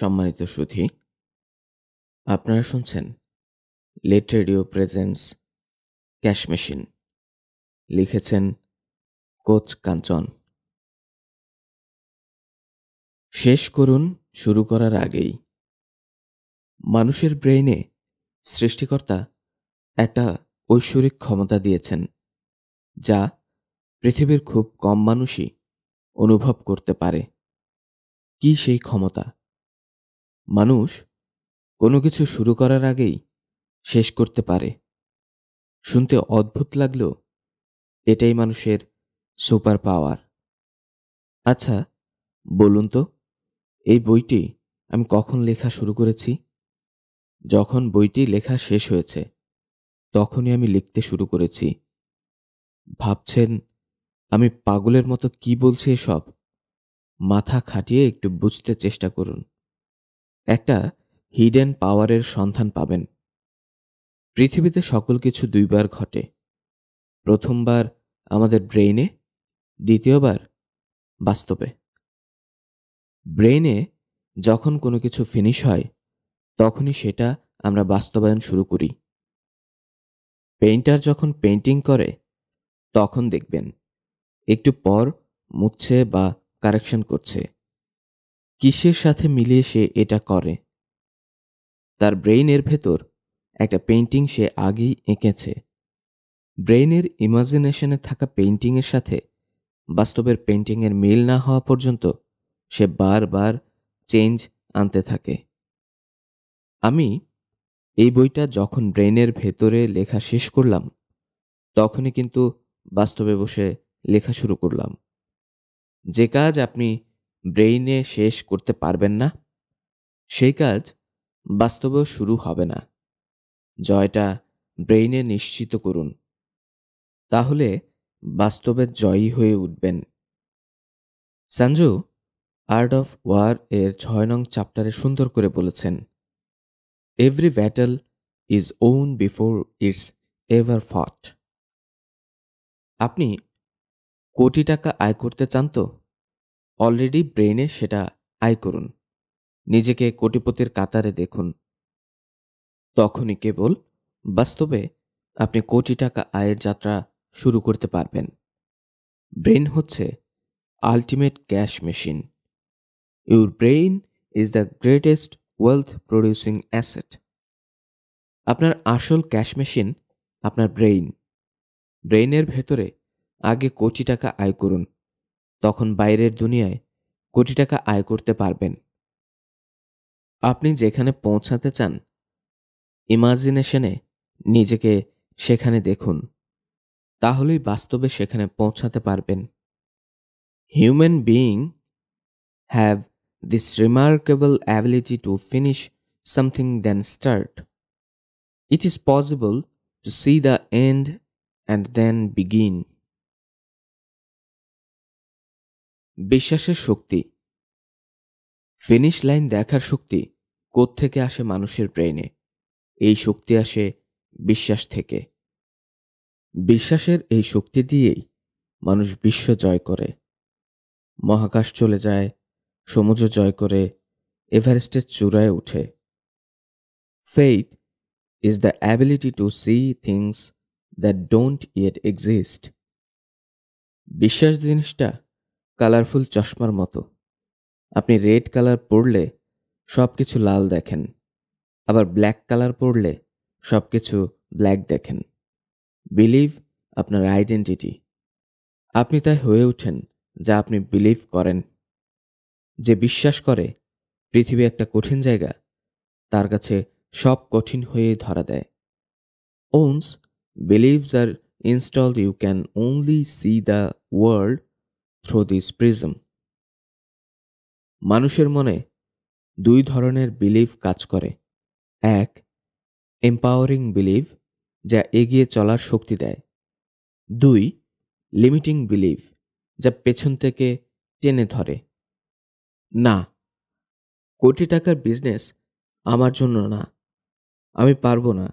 সম্মানিত সুধী আপনারা শুনছেন let radio presents cash machine লিখেছেন কোচ কাঞ্চন শেষ করুন শুরু করার আগেই মানুষের ব্রেইনে সৃষ্টিকর্তা একটা ঐশ্বরিক ক্ষমতা দিয়েছেন যা পৃথিবীর খুব কম মানুষই অনুভব করতে পারে কি সেই ক্ষমতা মানুষ কোনো কিছু শুরু করার আগেই শেষ করতে পারে শুনতে অদ্ভুত লাগল এটাই মানুষের সুপার পাওয়ার আচ্ছা বলুন তো এই বইটি আমি কখন লেখা শুরু করেছি যখন বইটি লেখা শেষ হয়েছে তখনই আমি লিখতে শুরু করেছি ভাবছেন আমি পাগলের মতো কি বলছি এসব মাথা খাটিয়ে একটু বুঝতে চেষ্টা করুন একটা হিডেন পাওয়ারের সন্ধান পাবেন পৃথিবীতে সকল কিছু দুইবার ঘটে প্রথমবার আমাদের ব্রেইনে দ্বিতীয়বার বাস্তবে ব্রেইনে যখন কোনো কিছু ফিনিশ হয় তখনই সেটা আমরা বাস্তবায়ন শুরু করি পেইন্টার যখন পেন্টিং করে তখন দেখবেন একটু পর মুছে বা কারেকশন করছে কিসের সাথে মিলিয়ে সে এটা করে তার ব্রেইনের ভেতর একটা পেন্টিং সে আগেই এঁকেছে ব্রেইনের ইমাজিনেশনে থাকা পেইন্টিংয়ের সাথে বাস্তবের পেন্টিংয়ের মিল না হওয়া পর্যন্ত সে বারবার চেঞ্জ আনতে থাকে আমি এই বইটা যখন ব্রেইনের ভেতরে লেখা শেষ করলাম তখনই কিন্তু বাস্তবে বসে লেখা শুরু করলাম যে কাজ আপনি ব্রেইনে শেষ করতে পারবেন না সেই কাজ বাস্তবেও শুরু হবে না জয়টা ব্রেইনে নিশ্চিত করুন তাহলে বাস্তবে জয়ী হয়ে উঠবেন সঞ্জু আর্ট অফ ওয়ার এর ছয় নং চ্যাপ্টারে সুন্দর করে বলেছেন every battle is won before it's ever fought আপনি কোটি টাকা আয় করতে চান তো অলরেডি ব্রেইনে সেটা আয় করুন নিজেকে কোটিপতির কাতারে দেখুন তখনই কেবল বাস্তবে আপনি কোটি টাকা আয়ের যাত্রা শুরু করতে পারবেন ব্রেন হচ্ছে ultimate cash machine your brain is the greatest wealth producing asset আপনার আসল ক্যাশ মেশিন আপনার ব্রেইন ব্রেইনের ভেতরে আগে কোটি টাকা আয় করুন তখন বাইরের দুনিয়ায় কোটি টাকা আয় করতে পারবেন আপনি যেখানে পৌঁছাতে চান ইমাজিনেশনে নিজেকে সেখানে দেখুন তাহলেই বাস্তবে সেখানে পৌঁছাতে পারবেন human being have this remarkable ability to finish something then start it is possible to see the end and then begin বিশ্বাসের শক্তি ফিনিশ লাইন দেখার শক্তি থেকে আসে মানুষের ব্রেইনে এই শক্তি আসে বিশ্বাস থেকে বিশ্বাসের এই শক্তি দিয়েই মানুষ বিশ্ব জয় করে মহাকাশ চলে যায় সমুদ্র জয় করে এভারেস্টের চূড়ায় ওঠে faith is the ability to see things that don't yet exist বিশ্বাস জিনিসটা কালারফুল চশমার মতো আপনি রেড কালার পরলে সব কিছু লাল দেখেন আবার ব্ল্যাক কালার পরলে সব কিছু ব্ল্যাক দেখেন বিলিভ আপনার আইডেন্টিটি আপনি তাই হয়ে ওঠেন যা আপনি বিলিভ করেন যে বিশ্বাস করে পৃথিবী একটা কঠিন জায়গা তার কাছে সব কঠিন হয়ে ধরা দেয় ওনস বিলিভস আর installed you can only see the world through this prism মানুষের মনে দুই ধরনের বিলিভ কাজ করে এক এম্পাওয়ারিং বিলিভ যা এগিয়ে চলার শক্তি দেয় দুই লিমিটিং বিলিভ যা পেছন থেকে টেনে ধরে না কোটি টাকার বিজনেস আমার জন্য না আমি পারবো না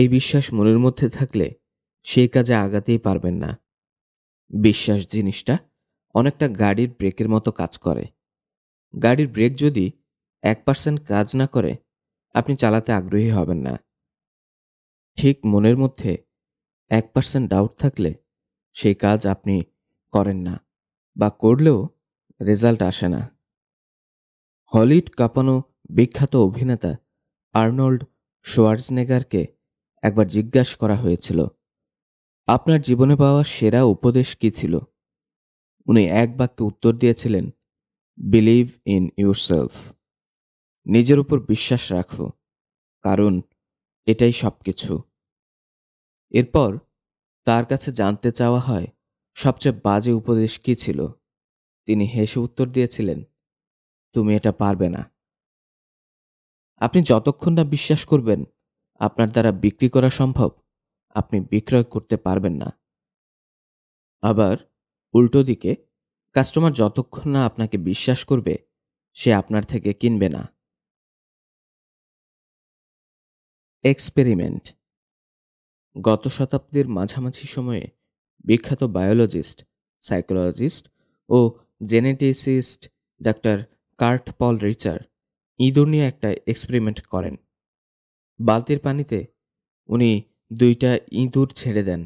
এই বিশ্বাস মনের মধ্যে থাকলে সেই কাজে আগাতেই পারবেন না বিশ্বাস জিনিসটা অনেকটা গাড়ির ব্রেকের মতো কাজ করে গাড়ির ব্রেক যদি এক পার্সেন্ট কাজ না করে আপনি চালাতে আগ্রহী হবেন না ঠিক মনের মধ্যে এক পার্সেন্ট ডাউট থাকলে সেই কাজ আপনি করেন না বা করলেও রেজাল্ট আসে না হলিউড কাঁপানো বিখ্যাত অভিনেতা আর্নল্ড শোয়ার্জনেগারকে একবার জিজ্ঞাসা করা হয়েছিল আপনার জীবনে পাওয়া সেরা উপদেশ কী ছিল উনি এক বাক্যে উত্তর দিয়েছিলেন বিলিভ ইন ইউর সেলফ নিজের উপর বিশ্বাস রাখো কারণ এটাই সব কিছু এরপর তার কাছে জানতে চাওয়া হয় সবচেয়ে বাজে উপদেশ কী ছিল তিনি হেসে উত্তর দিয়েছিলেন তুমি এটা পারবে না আপনি যতক্ষণ না বিশ্বাস করবেন আপনার দ্বারা বিক্রি করা সম্ভব আপনি বিক্রয় করতে পারবেন না আবার উল্টো দিকে কাস্টমার যতক্ষণ না আপনাকে বিশ্বাস করবে সে আপনার থেকে কিনবে না এক্সপেরিমেন্ট গত শতাব্দীর মাঝামাঝি সময়ে বিখ্যাত বায়োলজিস্ট সাইকোলজিস্ট ও geneticist doctor Curt Paul Richter ইঁদুর নিয়ে একটা এক্সপেরিমেন্ট করেন বালতির পানিতে উনি দুইটা ইঁদুর ছেড়ে দেন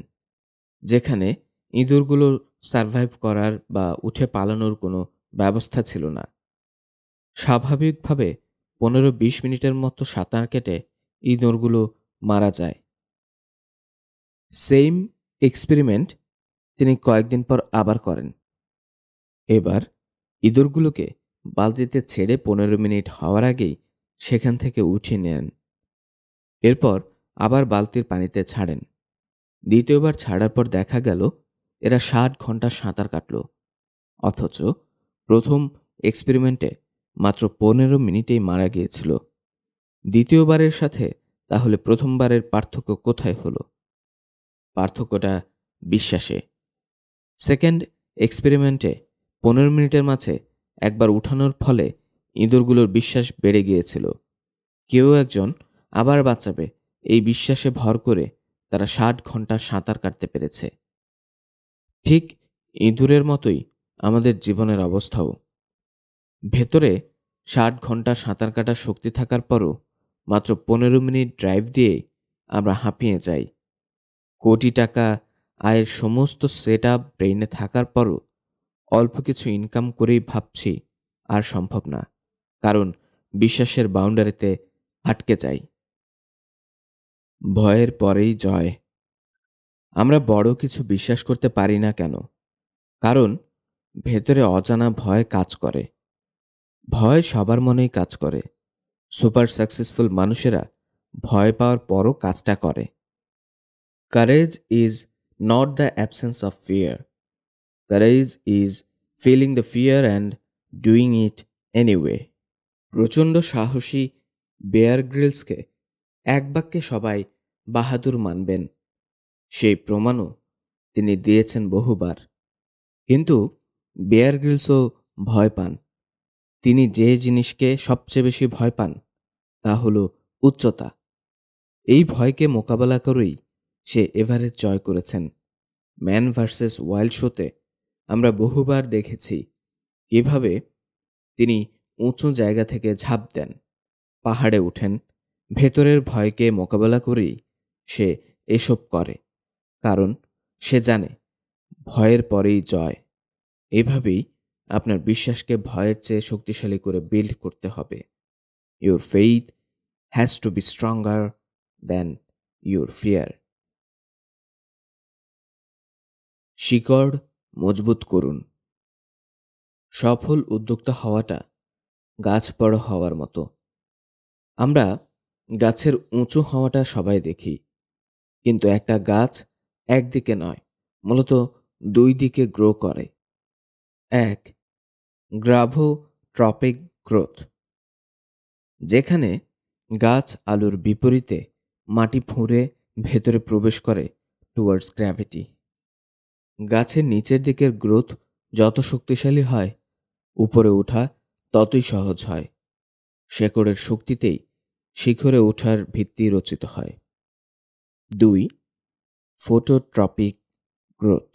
যেখানে ইঁদুরগুলোর সারভাইভ করার বা উঠে পালানোর কোনো ব্যবস্থা ছিল না স্বাভাবিকভাবে পনেরো বিশ মিনিটের মতো সাঁতার কেটে ইঁদুরগুলো মারা যায় সেম এক্সপেরিমেন্ট তিনি কয়েকদিন পর আবার করেন এবার ইঁদুরগুলোকে বালতিতে ছেড়ে পনেরো মিনিট হওয়ার আগেই সেখান থেকে উঠিয়ে নেন এরপর আবার বালতির পানিতে ছাড়েন দ্বিতীয়বার ছাড়ার পর দেখা গেল এরা ষাট ঘন্টা সাঁতার কাটল অথচ প্রথম এক্সপেরিমেন্টে মাত্র পনেরো মিনিটেই মারা গিয়েছিল দ্বিতীয়বারের সাথে তাহলে প্রথমবারের পার্থক্য কোথায় হলো পার্থক্যটা বিশ্বাসে সেকেন্ড এক্সপেরিমেন্টে পনেরো মিনিটের মাঝে একবার উঠানোর ফলে ইঁদুরগুলোর বিশ্বাস বেড়ে গিয়েছিল কেউ একজন আবার বাঁচাবে এই বিশ্বাসে ভর করে তারা ষাট ঘন্টা সাঁতার কাটতে পেরেছে ঠিক ইঁদুরের মতোই আমাদের জীবনের অবস্থাও ভেতরে ষাট ঘন্টা সাঁতার কাটার শক্তি থাকার পরও মাত্র পনেরো মিনিট ড্রাইভ দিয়ে আমরা হাঁপিয়ে যাই কোটি টাকা আয়ের সমস্ত সেট আপ ব্রেইনে থাকার পরও অল্প কিছু ইনকাম করেই ভাবছি আর সম্ভব না কারণ বিশ্বাসের বাউন্ডারিতে আটকে যাই ভয়ের পরেই জয় আমরা বড় কিছু বিশ্বাস করতে পারি না কেন কারণ ভেতরে অজানা ভয় কাজ করে ভয় সবার মনেই কাজ করে সুপার সাকসেসফুল মানুষেরা ভয় পাওয়ার পরও কাজটা করে courage is not the absence of fear courage is feeling the fear and doing it anyway প্রচণ্ড সাহসী বেয়ার গ্রিলসকে এক বাক্যে সবাই বাহাদুর মানবেন সেই প্রমাণও তিনি দিয়েছেন বহুবার কিন্তু বেয়ার গ্রিলসও ভয় পান তিনি যে জিনিসকে সবচেয়ে বেশি ভয় পান তা হল উচ্চতা এই ভয়কে মোকাবেলা করেই সে এভারেস্ট জয় করেছেন ম্যান ভার্সেস ওয়াইল্ড শোতে আমরা বহুবার দেখেছি কিভাবে তিনি উঁচু জায়গা থেকে ঝাঁপ দেন পাহাড়ে ওঠেন ভেতরের ভয়কে মোকাবেলা করেই সে এসব করে কারণ সে জানে ভয়ের পরেই জয় এভাবেই আপনার বিশ্বাসকে ভয়ের চেয়ে শক্তিশালী করে বিল্ড করতে হবে your faith has to be stronger than your fear শিকড় মজবুত করুন সফল উদ্যোক্তা হওয়াটা গাছ বড় হওয়ার মতো আমরা গাছের উঁচু হওয়াটা সবাই দেখি কিন্তু একটা গাছ একদিকে নয় মূলত দুই দিকে গ্রো করে এক গ্রাভো ট্রপিক গ্রোথ যেখানে গাছ আলুর বিপরীতে মাটি ফুঁড়ে ভেতরে প্রবেশ করে টুয়ার্ডস গ্র্যাভিটি গাছের নিচের দিকের গ্রোথ যত শক্তিশালী হয় উপরে ওঠা ততই সহজ হয় শেকড়ের শক্তিতেই শিখরে ওঠার ভিত্তি রচিত হয় দুই ফোটোট্রপিক গ্রোথ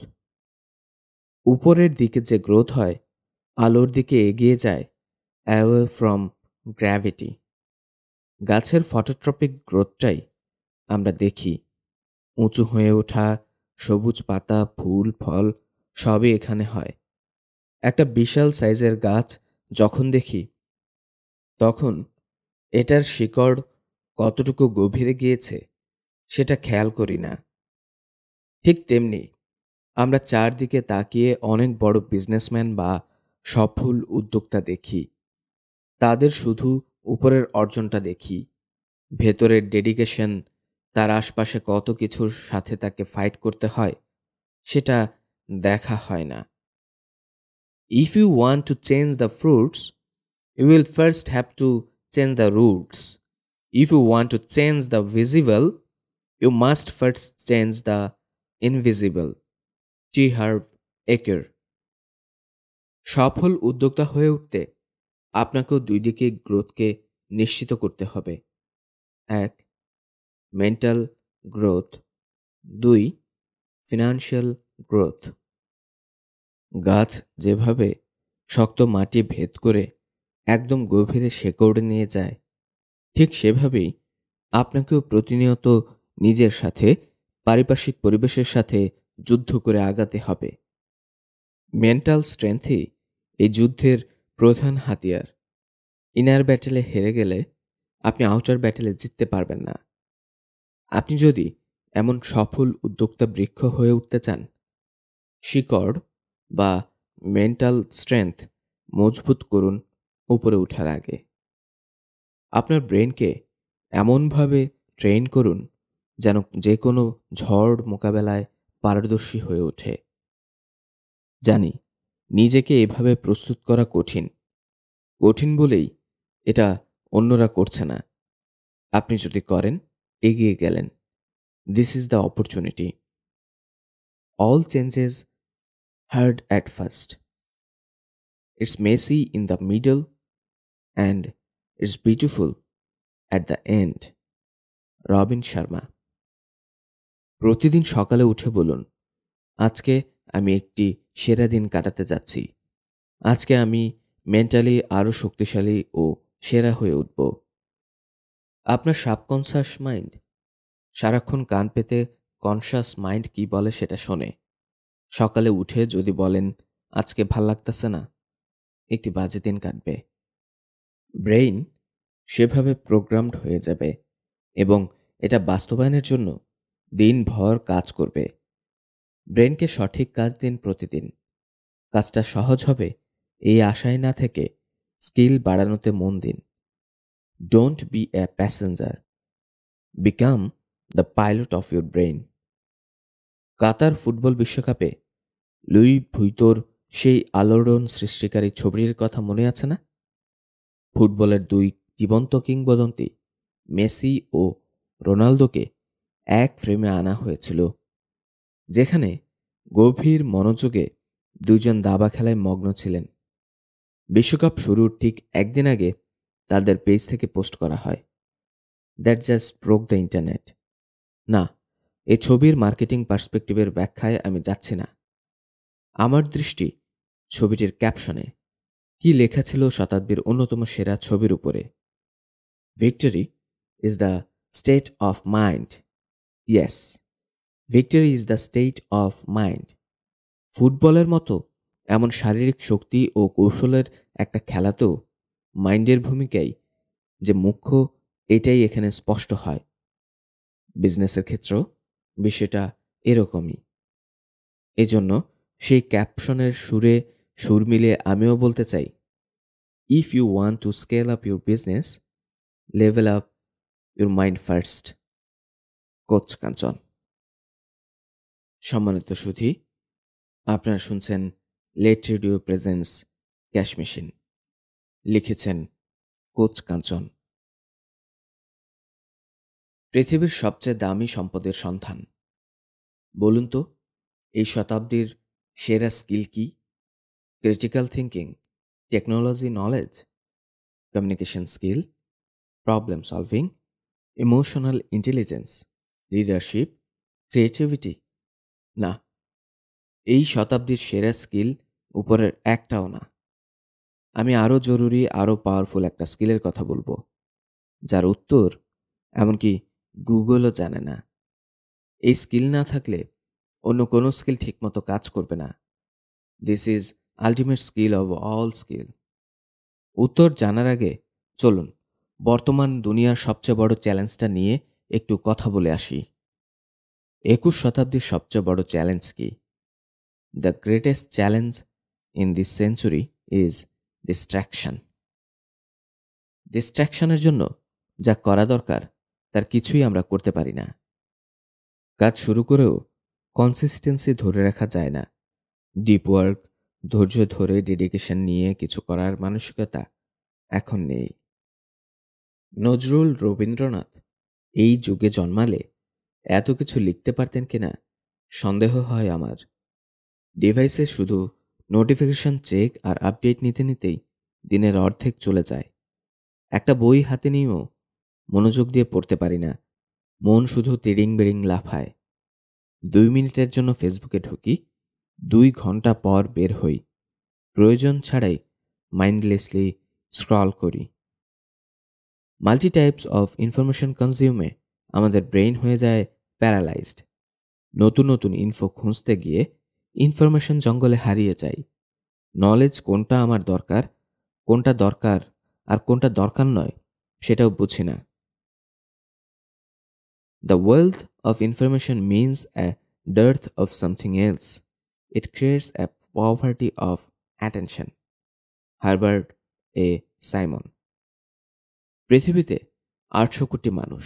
উপরের দিকে যে গ্রোথ হয় আলোর দিকে এগিয়ে যায় অ্যাওয়ে ফ্রম গ্র্যাভিটি গাছের ফটোট্রপিক গ্রোথটাই আমরা দেখি উঁচু হয়ে ওঠা সবুজ পাতা ফুল ফল সবই এখানে হয় একটা বিশাল সাইজের গাছ যখন দেখি তখন এটার শিকড় কতটুকু গভীরে গিয়েছে সেটা খেয়াল করি না ঠিক তেমনি আমরা চারদিকে তাকিয়ে অনেক বড় বিজনেসম্যান বা সফল উদ্যোক্তা দেখি তাদের শুধু উপরের অর্জনটা দেখি ভেতরের ডেডিকেশন তার আশপাশে কত কিছুর সাথে তাকে ফাইট করতে হয় সেটা দেখা হয় না if you want to change the fruits you will first have to change the roots if you want to change the visible you must first change the invisible T Harv Eker সফল উদ্যোক্তা হয়ে উঠতে আপনাকেও দুই দিকে গ্রোথকে নিশ্চিত করতে হবে এক মেন্টাল গ্রোথ দুই ফিনান্সিয়াল গ্রোথ গাছ যেভাবে শক্ত মাটি ভেদ করে একদম গভীরে শেকড়ে নিয়ে যায় ঠিক সেভাবেই আপনাকেও প্রতিনিয়ত নিজের সাথে পারিপার্শ্বিক পরিবেশের সাথে যুদ্ধ করে আগাতে হবে মেন্টাল স্ট্রেংথই এই যুদ্ধের প্রধান হাতিয়ার ইনার ব্যাটেলে হেরে গেলে আপনি আউটার ব্যাটেলে জিততে পারবেন না আপনি যদি এমন সফল উদ্যোক্তা বৃক্ষ হয়ে উঠতে চান শিকড় বা মেন্টাল স্ট্রেংথ মজবুত করুন উপরে ওঠার আগে আপনার ব্রেনকে এমনভাবে ট্রেন করুন যেন যে কোনো ঝড় মোকাবেলায় পারদর্শী হয়ে ওঠে জানি নিজেকে এভাবে প্রস্তুত করা কঠিন কঠিন বলেই এটা অন্যরা করছে না আপনি যদি করেন এগিয়ে গেলেন this is the opportunity all changes hard at first it's messy in the middle and it's beautiful at the end Robin Sharma প্রতিদিন সকালে উঠে বলুন আজকে আমি একটি সেরা দিন কাটাতে যাচ্ছি আজকে আমি মেন্টালি আরও শক্তিশালী ও সেরা হয়ে উঠব আপনার সাবকনসাস মাইন্ড সারাক্ষণ কান পেতে কনসাস মাইন্ড কি বলে সেটা শোনে সকালে উঠে যদি বলেন আজকে ভাল লাগতেছে না একটি বাজে দিন কাটবে ব্রেইন সেভাবে প্রোগ্রামড হয়ে যাবে এবং এটা বাস্তবায়নের জন্য দিনভর কাজ করবে ব্রেনকে সঠিক কাজ দিন প্রতিদিন কাজটা সহজ হবে এই আশায় না থেকে স্কিল বাড়ানোতে মন দিন don't be a passenger become the pilot of your brain Qatar football বিশ্বকাপে লুই ভুইতোর সেই আলোড়ন সৃষ্টিকারী ছবির কথা মনে আছে না ফুটবলের দুই জীবন্ত কিংবদন্তি মেসি ও রোনালদোকে এক ফ্রেমে আনা হয়েছিল যেখানে গভীর মনোযোগে দুজন দাবা খেলায় মগ্ন ছিলেন বিশ্বকাপ শুরুর ঠিক একদিন আগে তাদের পেজ থেকে পোস্ট করা হয় that just broke the internet না এ ছবির মার্কেটিং পার্সপেক্টিভের ব্যাখ্যায় আমি যাচ্ছি না আমার দৃষ্টি ছবিটির ক্যাপশনে কি লেখা ছিল শতাব্দীর অন্যতম সেরা ছবির উপরে victory is the state of mind yes victory is the state of mind ফুটবলের মতো এমন শারীরিক শক্তি ও কৌশলের একটা খেলাতেও মাইন্ডের ভূমিকাই যে মুখ্য এটাই এখানে স্পষ্ট হয় বিজনেসের ক্ষেত্র বিষয়টা এরকমই এজন্য সেই ক্যাপশনের সুরে সুর মিলে আমিও বলতে চাই if you want to scale up your business level up your mind first coach Kanchan সম্মানিত সুধী আপনারা শুনছেন let radio presents cash machine লিখেছেন কোচ কাঞ্চন পৃথিবীর সবচেয়ে দামি সম্পদের সন্ধান বলুন তো এই শতাব্দীর সেরা স্কিল কি critical thinking technology knowledge communication skill problem solving emotional intelligence leadership creativity না এই শতাব্দীর সেরা স্কিল উপরের একটাও না আমি আরও জরুরি আরও পাওয়ারফুল একটা স্কিলের কথা বলবো যার উত্তর এমনকি গুগলও জানে না এই স্কিল না থাকলে অন্য কোনো স্কিল ঠিকমতো কাজ করবে না this is ultimate skill of all skill উত্তর জানার আগে চলুন বর্তমান দুনিয়ার সবচেয়ে বড় চ্যালেঞ্জটা নিয়ে একটু কথা বলে আসি একুশ শতাব্দীর সবচেয়ে বড় চ্যালেঞ্জ কি the greatest challenge in this century is distraction ডিস্ট্র্যাকশনের জন্য যা করা দরকার তার কিছুই আমরা করতে পারি না কাজ শুরু করেও কনসিস্টেন্সি ধরে রাখা যায় না ডিপ ওয়ার্ক ধৈর্য ধরে ডেডিকেশন নিয়ে কিছু করার মানসিকতা এখন নেই নজরুল রবীন্দ্রনাথ এই যুগে জন্মালে এত কিছু লিখতে পারতেন কিনা সন্দেহ হয় আমার ডিভাইসে শুধু নোটিফিকেশন চেক আর আপডেট নিতে নিতেই দিনের অর্ধেক চলে যায় একটা বই হাতে নিয়েও মনোযোগ দিয়ে পড়তে পারি না মন শুধু তিরিং বেরিং লাফায় দুই মিনিটের জন্য ফেসবুকে ঢুকি দুই ঘন্টা পর বের হই প্রয়োজন ছাড়াই মাইন্ডলেসলি স্ক্রল করি মাল্টি টাইপস অফ ইনফরমেশন কনজিউমে আমাদের ব্রেইন হয়ে যায় প্যারালাইজড নতুন নতুন ইনফো খুঁজতে গিয়ে ইনফরমেশন জঙ্গলে হারিয়ে যাই নলেজ কোনটা আমার দরকার কোনটা দরকার আর কোনটা দরকার নয় সেটাও বুঝি না the wealth of information means a dearth of something else it creates a poverty of attention Herbert A Simon পৃথিবীতে আটশো কোটি মানুষ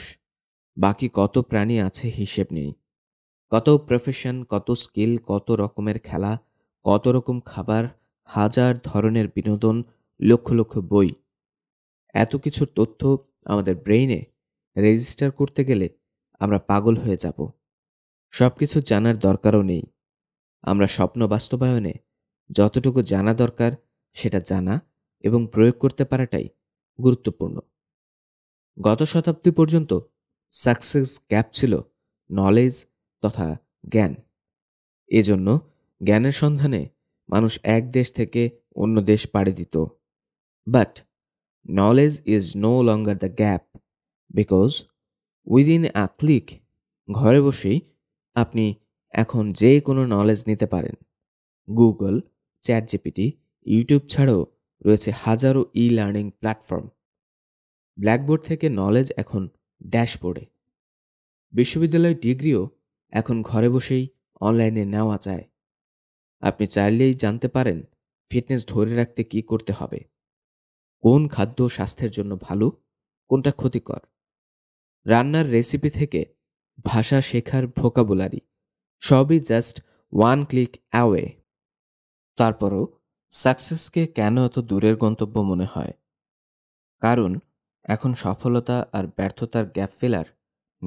বাকি কত প্রাণী আছে হিসেব নেই কত প্রফেশন কত স্কিল কত রকমের খেলা কত রকম খাবার হাজার ধরনের বিনোদন লক্ষ লক্ষ বই এত কিছু তথ্য আমাদের ব্রেইনে রেজিস্টার করতে গেলে আমরা পাগল হয়ে যাব সব কিছু জানার দরকারও নেই আমরা স্বপ্ন বাস্তবায়নে যতটুকু জানা দরকার সেটা জানা এবং প্রয়োগ করতে পারাটাই গুরুত্বপূর্ণ গত শতাব্দী পর্যন্ত সাকসেস গ্যাপ ছিল নলেজ তথা জ্ঞান এজন্য জ্ঞানের সন্ধানে মানুষ এক দেশ থেকে অন্য দেশ পাড়ে দিত but knowledge is no longer the gap because within a click ঘরে বসেই আপনি এখন যে কোনো নলেজ নিতে পারেন গুগল চ্যাট জিপিটি ইউটিউব ছাড়াও রয়েছে হাজারো ই লার্নিং প্ল্যাটফর্ম ব্ল্যাকবোর্ড থেকে নলেজ এখন ড্যাশবোর্ডে বিশ্ববিদ্যালয় ডিগ্রিও এখন ঘরে বসেই অনলাইনে নেওয়া যায় আপনি চাইলেই জানতে পারেন ফিটনেস ধরে রাখতে কি করতে হবে কোন খাদ্য স্বাস্থ্যের জন্য ভালো কোনটা ক্ষতিকর রান্নার রেসিপি থেকে ভাষা শেখার ভোকাবুলারি সবই জাস্ট ওয়ান ক্লিক অ্যাওয়ে তারপরও সাকসেসকে কেন এত দূরের গন্তব্য মনে হয় কারণ এখন সফলতা আর ব্যর্থতার গ্যাপ ফেলার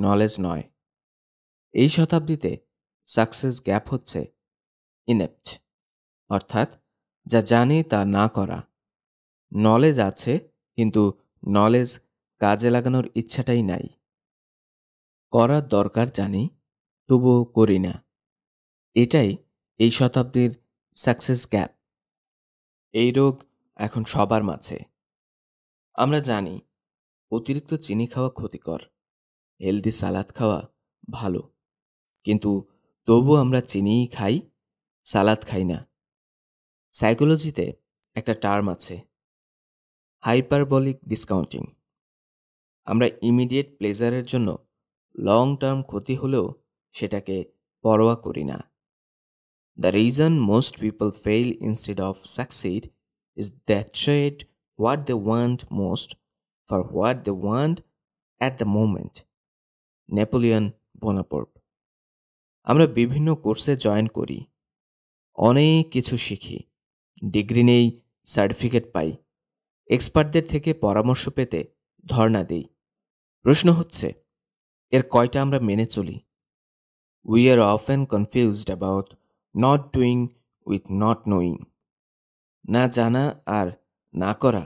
নলেজ নয় এই শতাব্দীতে সাকসেস গ্যাপ হচ্ছে ইনেপ্ট অর্থাৎ যা জানি তা না করা নলেজ আছে কিন্তু নলেজ কাজে লাগানোর ইচ্ছাটাই নাই করার দরকার জানি তবুও করি না এটাই এই শতাব্দীর সাকসেস গ্যাপ এই রোগ এখন সবার মাঝে আমরা জানি অতিরিক্ত চিনি খাওয়া ক্ষতিকর হেলদি সালাদ খাওয়া ভালো কিন্তু তবু আমরা চিনিই খাই সালাদ খাই না সাইকোলজিতে একটা টার্ম আছে হাইপারবলিক ডিসকাউন্টিং আমরা ইমিডিয়েট প্লেজারের জন্য লং টার্ম ক্ষতি হলেও সেটাকে পরোয়া করি না the reason most people fail instead of succeed is that shed what the want most for what they want at the moment. Napoleon Bonaparte আমরা বিভিন্ন কোর্সে জয়েন করি অনেক কিছু শিখি ডিগ্রি নেই সার্টিফিকেট পাই এক্সপার্টদের থেকে পরামর্শ পেতে ধর্ণা দেই প্রশ্ন হচ্ছে এর কয়টা আমরা মেনে চলি we are often confused about not doing with not knowing না জানা আর না করা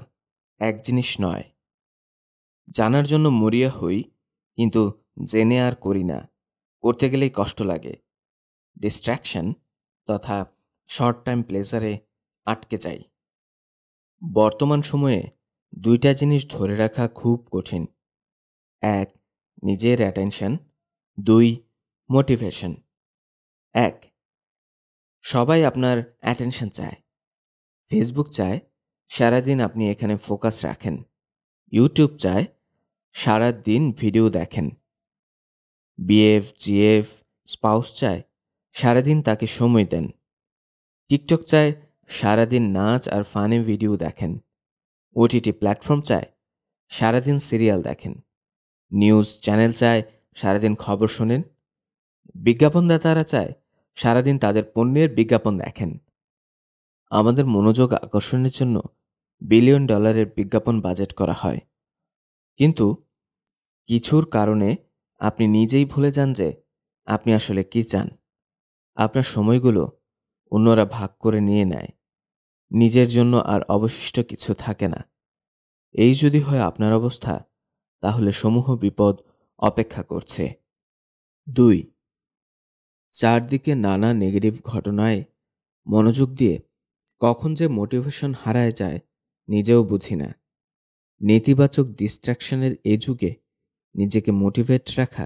এক জিনিস নয় জানার জন্য মরিয়া হই কিন্তু জেনে আর করি না করতে গেলেই কষ্ট লাগে ডিস্ট্র্যাকশন তথা শর্ট টাইম প্লেজারে আটকে যাই বর্তমান সময়ে দুইটা জিনিস ধরে রাখা খুব কঠিন এক নিজের অ্যাটেনশন দুই মোটিভেশন এক সবাই আপনার অ্যাটেনশন চায় ফেসবুক চায় সারাদিন আপনি এখানে ফোকাস রাখেন ইউটিউব চায় সারা দিন ভিডিও দেখেন বিএফ জিএফ স্পাউস চায় সারাদিন তাকে সময় দেন টিকটক চায় সারাদিন নাচ আর ফানি ভিডিও দেখেন ওটিটি প্ল্যাটফর্ম চায় সারাদিন সিরিয়াল দেখেন নিউজ চ্যানেল চায় সারাদিন খবর শোনেন বিজ্ঞাপনদাতারা চায় সারাদিন তাদের পণ্যের বিজ্ঞাপন দেখেন আমাদের মনোযোগ আকর্ষণের জন্য বিলিয়ন ডলারের বিজ্ঞাপন বাজেট করা হয় কিন্তু কিছুর কারণে আপনি নিজেই ভুলে যান যে আপনি আসলে কি চান আপনার সময়গুলো অন্যরা ভাগ করে নিয়ে নেয় নিজের জন্য আর অবশিষ্ট কিছু থাকে না এই যদি হয় আপনার অবস্থা তাহলে সমূহ বিপদ অপেক্ষা করছে দুই চারদিকে নানা নেগেটিভ ঘটনায় মনোযোগ দিয়ে কখন যে মোটিভেশন হারায় যায় নিজেও বুঝি না নেতিবাচক ডিস্ট্রাকশনের এ যুগে নিজেকে মোটিভেট রাখা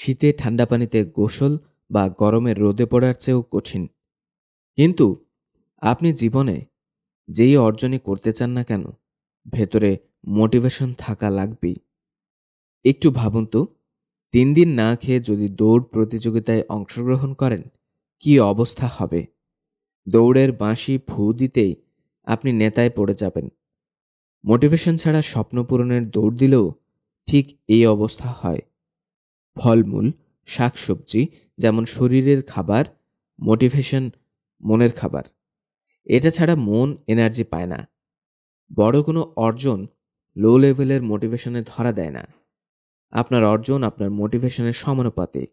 শীতে ঠান্ডা পানিতে গোসল বা গরমে রোদে পড়ার চেয়েও কঠিন কিন্তু আপনি জীবনে যেই অর্জনই করতে চান না কেন ভেতরে মোটিভেশন থাকা লাগবেই একটু ভাবুন তো তিন দিন না খেয়ে যদি দৌড় প্রতিযোগিতায় অংশগ্রহণ করেন কি অবস্থা হবে দৌড়ের বাঁশি ফু দিতেই আপনি নেতায় পড়ে যাবেন মোটিভেশন ছাড়া স্বপ্ন পূরণের দৌড় দিলেও ঠিক এই অবস্থা হয় ফলমূল শাকসবজি যেমন শরীরের খাবার মোটিভেশন মনের খাবার এটা ছাড়া মন এনার্জি পায় না বড় কোনো অর্জন লো লেভেলের মোটিভেশনে ধরা দেয় না আপনার অর্জন আপনার মোটিভেশনের সমানুপাতিক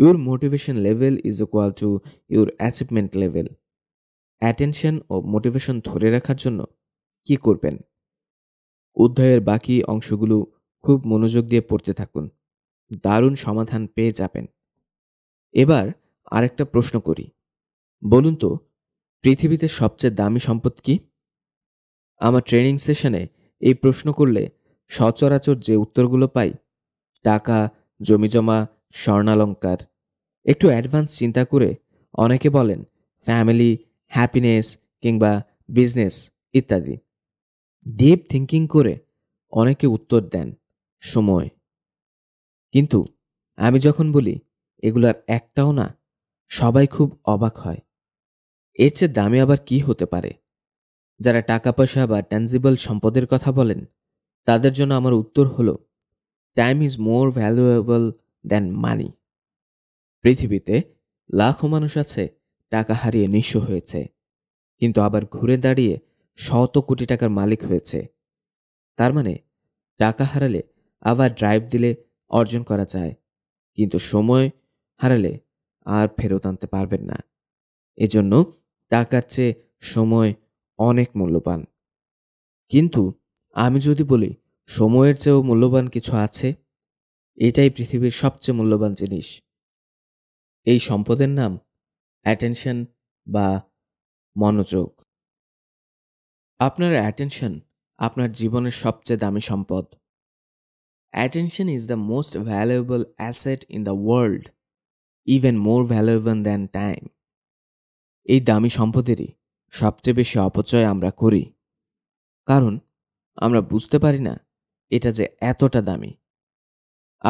your motivation level is equal to your achievement level attention ও মোটিভেশন ধরে রাখার জন্য কি করবেন অধ্যায়ের বাকি অংশগুলো খুব মনোযোগ দিয়ে পড়তে থাকুন দারুণ সমাধান পেয়ে যাবেন এবার আরেকটা প্রশ্ন করি বলুন তো পৃথিবীতে সবচেয়ে দামি সম্পদ কি আমার ট্রেনিং সেশনে এই প্রশ্ন করলে সচরাচর যে উত্তরগুলো পাই টাকা জমিজমা স্বর্ণালঙ্কার একটু অ্যাডভান্স চিন্তা করে অনেকে বলেন ফ্যামিলি হ্যাপিনেস কিংবা বিজনেস ইত্যাদি ডিপ থিঙ্কিং করে অনেকে উত্তর দেন সময় কিন্তু আমি যখন বলি এগুলার একটাও না সবাই খুব অবাক হয় এর চেয়ে দামি আবার কি হতে পারে যারা টাকা পয়সা বা ট্যানজিবল সম্পদের কথা বলেন তাদের জন্য আমার উত্তর হল time is more valuable than money পৃথিবীতে লাখো মানুষ আছে টাকা হারিয়ে নিঃস্ব হয়েছে কিন্তু আবার ঘুরে দাঁড়িয়ে শত কোটি টাকার মালিক হয়েছে তার মানে টাকা হারালে আবার ড্রাইভ দিলে অর্জন করা যায় কিন্তু সময় হারালে আর ফেরত আনতে পারবেন না এজন্য টাকার চেয়ে সময় অনেক মূল্যবান কিন্তু আমি যদি বলি সময়ের চেয়েও মূল্যবান কিছু আছে এটাই পৃথিবীর সবচেয়ে মূল্যবান জিনিস এই সম্পদের নাম অ্যাটেনশন বা মনোযোগ আপনার অ্যাটেনশন আপনার জীবনের সবচেয়ে দামি সম্পদ Attention is the most valuable asset in the world, even more valuable than time. এই দামি সম্পদেরই সবচেয়ে বেশি অপচয় আমরা করি কারণ আমরা বুঝতে পারি না এটা যে এতটা দামি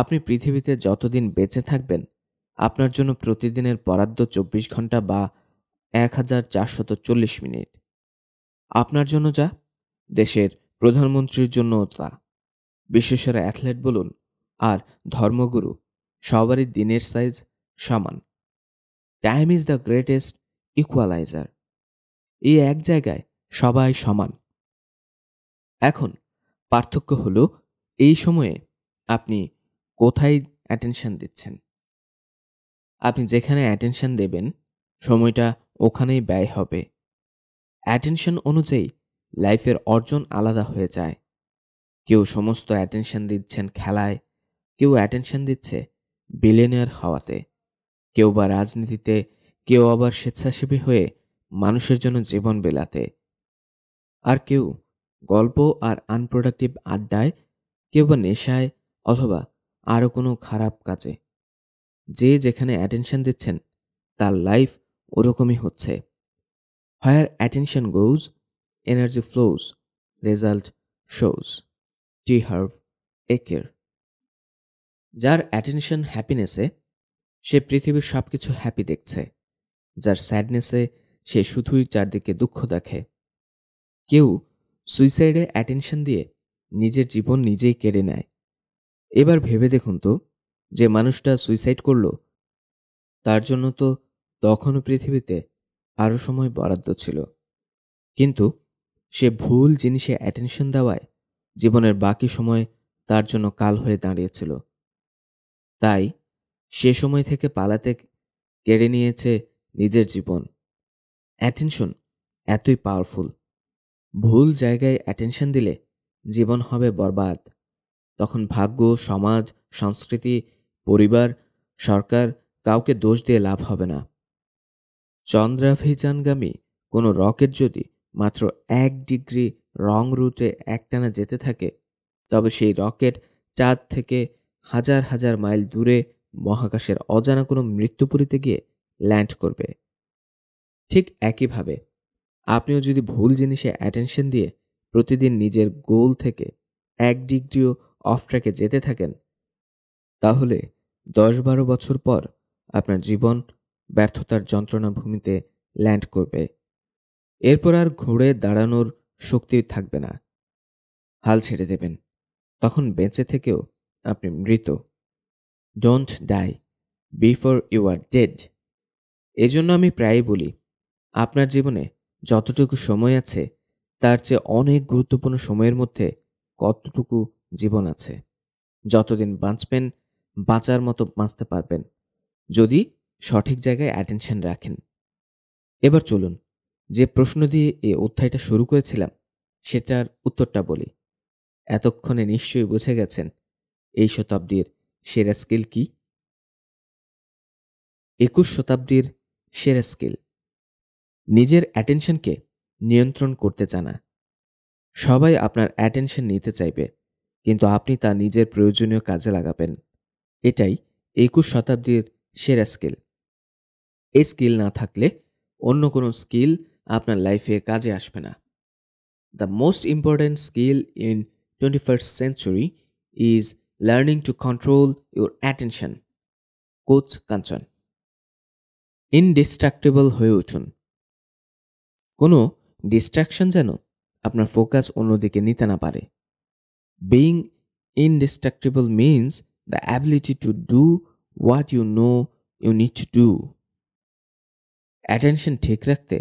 আপনি পৃথিবীতে যতদিন বেঁচে থাকবেন আপনার জন্য প্রতিদিনের বরাদ্দ চব্বিশ ঘন্টা বা এক হাজার চারশত চল্লিশ মিনিট আপনার জন্য যা দেশের প্রধানমন্ত্রীর জন্য তা বিশ্বসেরা অ্যাথলেট বলুন আর ধর্মগুরু সবারই দিনের সাইজ সমান time is the greatest equaliser এই এক জায়গায় সবাই সমান এখন পার্থক্য হল এই সময়ে আপনি কোথায় অ্যাটেনশন দিচ্ছেন আপনি যেখানে অ্যাটেনশন দেবেন সময়টা ওখানেই ব্যয় হবে অ্যাটেনশন অনুযায়ী লাইফের অর্জন আলাদা হয়ে যায় কেউ সমস্ত অ্যাটেনশন দিচ্ছেন খেলায় কেউ অ্যাটেনশন দিচ্ছে বিলিয়নিয়ার হওয়াতে কেউ বা রাজনীতিতে কেউ আবার স্বেচ্ছাসেবী হয়ে মানুষের জন্য জীবন বেলাতে আর কেউ গল্প আর আনপ্রোডাক্টিভ আড্ডায় কেউ বা নেশায় অথবা আরও কোনো খারাপ কাজে যে যেখানে অ্যাটেনশন দিচ্ছেন তার লাইফ ওরকমই হচ্ছে higher attention goes energy flows result shows T Harv একের যার অ্যাটেনশন হ্যাপিনেসে সে পৃথিবীর সব কিছু হ্যাপি দেখছে যার স্যাডনেসে সে শুধুই চারদিকে দুঃখ দেখে কেউ সুইসাইডে অ্যাটেনশন দিয়ে নিজের জীবন নিজেই কেড়ে নেয় এবার ভেবে দেখুন তো যে মানুষটা সুইসাইড করল তার জন্য তো তখনও পৃথিবীতে আরও সময় বরাদ্দ ছিল কিন্তু সে ভুল জিনিসে অ্যাটেনশন দেওয়ায় জীবনের বাকি সময় তার জন্য কাল হয়ে দাঁড়িয়েছিল তাই সে সময় থেকে পালাতে কেড়ে নিয়েছে নিজের জীবন অ্যাটেনশন এতই পাওয়ারফুল ভুল জায়গায় অ্যাটেনশন দিলে জীবন হবে বরবাদ তখন ভাগ্য সমাজ সংস্কৃতি পরিবার সরকার কাউকে দোষ দিয়ে লাভ হবে না চন্দ্রাভিযানগামী কোনো রকেট যদি মাত্র এক ডিগ্রি রং রুটে একটানা যেতে থাকে তবে সেই রকেট চাঁদ থেকে হাজার হাজার মাইল দূরে মহাকাশের অজানা কোনো মৃত্যুপুরীতে গিয়ে ল্যান্ড করবে ঠিক একইভাবে আপনিও যদি ভুল জিনিসে অ্যাটেনশন দিয়ে প্রতিদিন নিজের গোল থেকে এক ডিগ্রিও অফ ট্র্যাকে যেতে থাকেন তাহলে দশ বারো বছর পর আপনার জীবন ব্যর্থতার যন্ত্রণা ভূমিতে ল্যান্ড করবে এরপর আর ঘুরে দাঁড়ানোর শক্তি থাকবে না হাল ছেড়ে দেবেন তখন বেঁচে থেকেও আপনি মৃত don't die before you are dead এজন্য আমি প্রায়ই বলি আপনার জীবনে যতটুকু সময় আছে তার চেয়ে অনেক গুরুত্বপূর্ণ সময়ের মধ্যে কতটুকু জীবন আছে যতদিন বাঁচবেন বাঁচার মতো বাঁচতে পারবেন যদি সঠিক জায়গায় অ্যাটেনশন রাখেন এবার চলুন যে প্রশ্ন দিয়ে এই অধ্যায়টা শুরু করেছিলাম সেটার উত্তরটা বলি এতক্ষণে নিশ্চয়ই বুঝে গেছেন এই শতাব্দীর সেরা স্কিল কি একুশ শতাব্দীর সেরা স্কিল নিজের অ্যাটেনশনকে নিয়ন্ত্রণ করতে জানা সবাই আপনার অ্যাটেনশন নিতে চাইবে কিন্তু আপনি তা নিজের প্রয়োজনীয় কাজে লাগাবেন এটাই একুশ শতাব্দীর সেরা স্কিল এই স্কিল না থাকলে অন্য কোনো স্কিল আপনার লাইফে কাজে আসবে না the most important skill in twenty first century is learning to control your attention coach Kanchan indistractable হয়ে উঠুন কোনো ডিস্ট্রাকশন যেন আপনার ফোকাস অন্যদিকে নিতে না পারে being indistractable means the ability to do what you know you need to do attention ঠিক রাখতে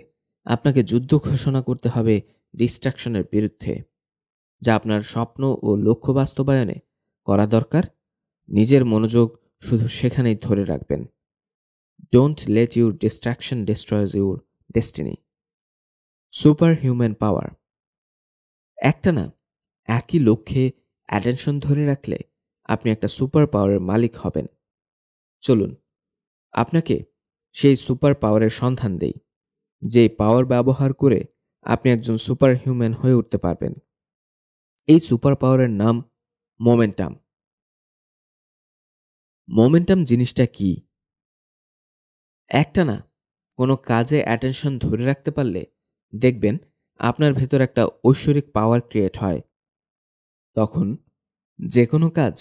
আপনাকে যুদ্ধ ঘোষণা করতে হবে ডিস্ট্রাকশনের বিরুদ্ধে যা আপনার স্বপ্ন ও লক্ষ্য বাস্তবায়নে করা দরকার নিজের মনোযোগ শুধু সেখানেই ধরে রাখবেন don't let your distraction destroys your destiny super human power একটা না একই লক্ষ্যে অ্যাটেনশন ধরে রাখলে আপনি একটা সুপার পাওয়ারের মালিক হবেন চলুন আপনাকে সেই সুপার পাওয়ারের সন্ধান দেই যেই পাওয়ার ব্যবহার করে আপনি একজন সুপার হিউম্যান হয়ে উঠতে পারবেন এই সুপার পাওয়ারের নাম মোমেন্টাম মোমেন্টাম জিনিসটা কি একটা না কোনো কাজে অ্যাটেনশন ধরে রাখতে পারলে দেখবেন আপনার ভেতর একটা ঐশ্বরিক পাওয়ার ক্রিয়েট হয় তখন যে কোনো কাজ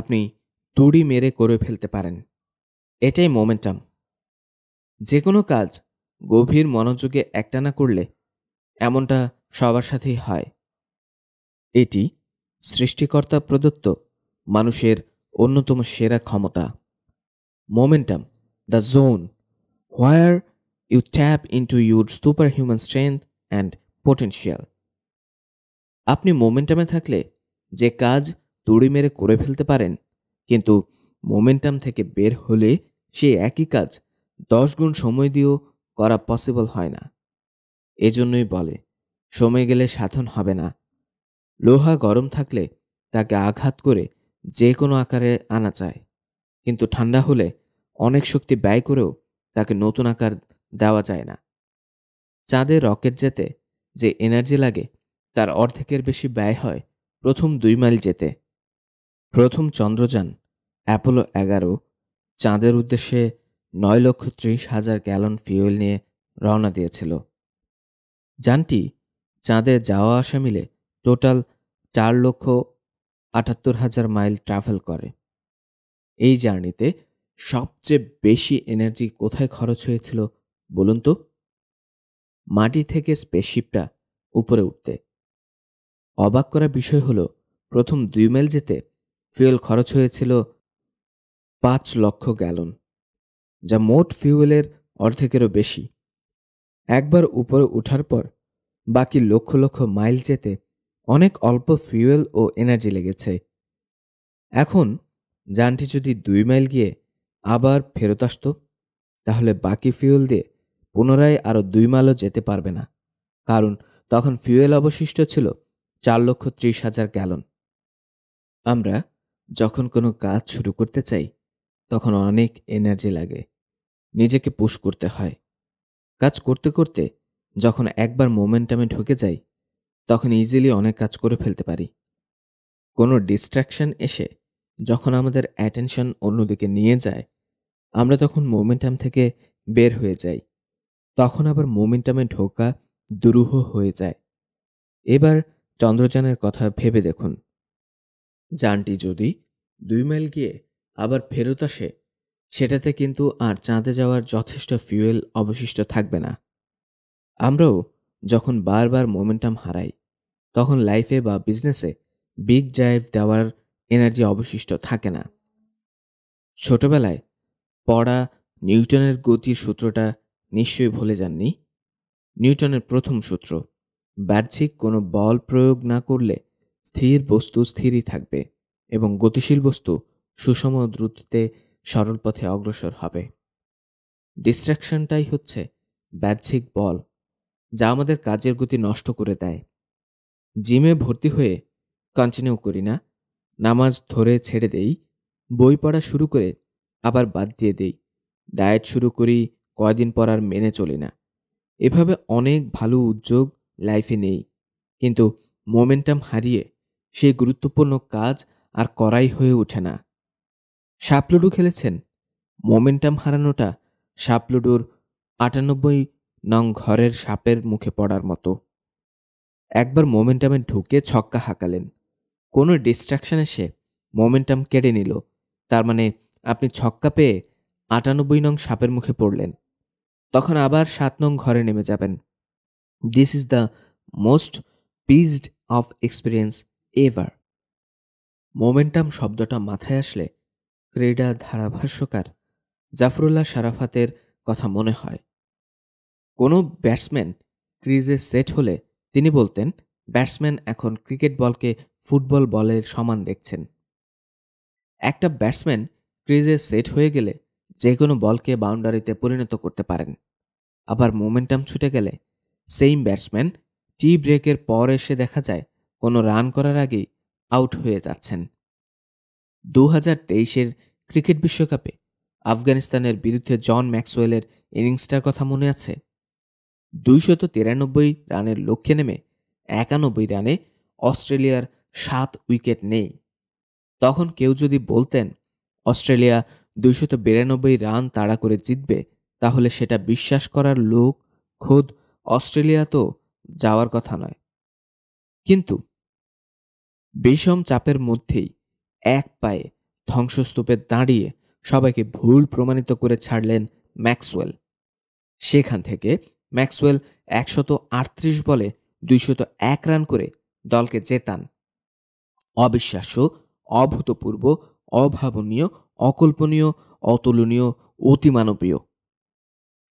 আপনি তুড়ি মেরে করে ফেলতে পারেন এটাই মোমেন্টাম যে কোনো কাজ গভীর মনোযোগে একটানা করলে এমনটা সবার সাথেই হয় এটি সৃষ্টিকর্তা প্রদত্ত মানুষের অন্যতম সেরা ক্ষমতা momentum the zone where you tap into your super human strength and potential আপনি মোমেন্টামে থাকলে যে কাজ তুড়ি মেরে করে ফেলতে পারেন কিন্তু মোমেন্টাম থেকে বের হলে সেই একই কাজ দশ গুণ সময় দিয়েও করা পসিবল হয় না এজন্যই বলে সময় গেলে সাধন হবে না লোহা গরম থাকলে তাকে আঘাত করে যে কোনো আকারে আনা যায় কিন্তু ঠান্ডা হলে অনেক শক্তি ব্যয় করেও তাকে নতুন আকার দেওয়া যায় না চাঁদে রকেট যেতে যে এনার্জি লাগে তার অর্ধেকের বেশি ব্যয় হয় প্রথম দুই মাইল যেতে প্রথম চন্দ্রযান অ্যাপোলো এগারো চাঁদের উদ্দেশ্যে নয় লক্ষ ত্রিশ হাজার গ্যালন ফিউয়েল নিয়ে রওনা দিয়েছিল যানটি চাঁদে যাওয়া আসা মিলে টোটাল চার লক্ষ আটাত্তর হাজার মাইল ট্রাভেল করে এই জার্নিতে সবচেয়ে বেশি এনার্জি কোথায় খরচ হয়েছিল বলুন তো মাটি থেকে স্পেসশিপটা উপরে উঠতে অবাক করা বিষয় হলো প্রথম দুই মাইল যেতে ফুয়েল খরচ হয়েছিল পাঁচ লক্ষ গ্যালন যা মোট ফিউয়েলের অর্ধেকেরও বেশি একবার উপরে উঠার পর বাকি লক্ষ লক্ষ মাইল যেতে অনেক অল্প ফিউয়েল ও এনার্জি লেগেছে এখন যানটি যদি দুই মাইল গিয়ে আবার ফেরত আসত তাহলে বাকি ফিউয়েল দিয়ে পুনরায় আরও দুই মাইলও যেতে পারবে না কারণ তখন ফিউয়েল অবশিষ্ট ছিল চার লক্ষ ত্রিশ হাজার গ্যালন আমরা যখন কোনো কাজ শুরু করতে চাই তখন অনেক এনার্জি লাগে নিজেকে পুশ করতে হয় কাজ করতে করতে যখন একবার মোমেন্টামে ঢুকে যাই তখন ইজিলি অনেক কাজ করে ফেলতে পারি কোনো ডিস্ট্র্যাকশন এসে যখন আমাদের অ্যাটেনশন অন্যদিকে নিয়ে যায় আমরা তখন মোমেন্টাম থেকে বের হয়ে যাই তখন আবার মোমেন্টামে ঢোকা দুরূহ হয়ে যায় এবার চন্দ্রযানের কথা ভেবে দেখুন যানটি যদি দুই মাইল গিয়ে আবার ফেরত আসে সেটাতে কিন্তু আর চাঁদে যাওয়ার যথেষ্ট ফিউয়েল অবশিষ্ট থাকবে না আমরাও যখন বারবার মোমেন্টাম হারাই তখন লাইফে বা বিজনেসে বিগ ড্রাইভ দেওয়ার এনার্জি অবশিষ্ট থাকে না ছোটবেলায় পড়া নিউটনের গতির সূত্রটা নিশ্চয়ই ভুলে যাননি নিউটনের প্রথম সূত্র বাহ্যিক কোনো বল প্রয়োগ না করলে স্থির বস্তু স্থিরই থাকবে এবং গতিশীল বস্তু সুষম দ্রুততে সরল পথে অগ্রসর হবে ডিস্ট্রাকশনটাই হচ্ছে বাহ্যিক বল যা আমাদের কাজের গতি নষ্ট করে দেয় জিমে ভর্তি হয়ে কন্টিনিউ করি না নামাজ ধরে ছেড়ে দেই বই পড়া শুরু করে আবার বাদ দিয়ে দেই ডায়েট শুরু করি কয়দিন পর আর মেনে চলি না এভাবে অনেক ভালো উদ্যোগ লাইফে নেই কিন্তু মোমেন্টাম হারিয়ে সেই গুরুত্বপূর্ণ কাজ আর করাই হয়ে ওঠে না সাপলুডু খেলেছেন মোমেন্টাম হারানোটা সাপলুডুর আটানব্বই নং ঘরের সাপের মুখে পড়ার মতো একবার মোমেন্টামে ঢুকে ছক্কা হাঁকালেন কোনো ডিস্ট্রাকশন এসে মোমেন্টাম কেড়ে নিল তার মানে আপনি ছক্কা পেয়ে আটানব্বই নং সাপের মুখে পড়লেন তখন আবার সাত নং ঘরে নেমে যাবেন this is the most pleased of experience ever momentum শব্দটা মাথায় আসলে ক্রীড়া ধারাভাষ্যকার জাফরুল্লাহ সারাফাতের কথা মনে হয় কোনো ব্যাটসম্যান ক্রিজে সেট হলে তিনি বলতেন ব্যাটসম্যান এখন ক্রিকেট বলকে ফুটবল বলের সমান দেখছেন একটা ব্যাটসম্যান ক্রিজে সেট হয়ে গেলে যে কোনো বলকে বাউন্ডারিতে পরিণত করতে পারেন আবার মোমেন্টাম ছুটে গেলে সেইম ব্যাটসম্যান টি ব্রেকের পর এসে দেখা যায় কোনো রান করার আগেই আউট হয়ে যাচ্ছেন দু হাজার তেইশের ক্রিকেট বিশ্বকাপে আফগানিস্তানের বিরুদ্ধে জন ম্যাক্সওয়েলের ইনিংসটার কথা মনে আছে দুইশত তিরানব্বই রানের লক্ষ্যে নেমে একানব্বই রানে অস্ট্রেলিয়ার সাত উইকেট নেই তখন কেউ যদি বলতেন অস্ট্রেলিয়া দুইশত বিরানব্বই রান তাড়া করে জিতবে তাহলে সেটা বিশ্বাস করার লোক খোদ অস্ট্রেলিয়া তো যাওয়ার কথা নয় কিন্তু বিষম চাপের মধ্যেই এক পায়ে ধ্বংসস্তূপে দাঁড়িয়ে সবাইকে ভুল প্রমাণিত করে ছাড়লেন ম্যাক্সওয়েল সেখান থেকে ম্যাক্সওয়েল একশত আটত্রিশ বলে দুইশত এক রান করে দলকে জেতান অবিশ্বাস্য অভূতপূর্ব অভাবনীয় অকল্পনীয় অতুলনীয় অতিমানবীয়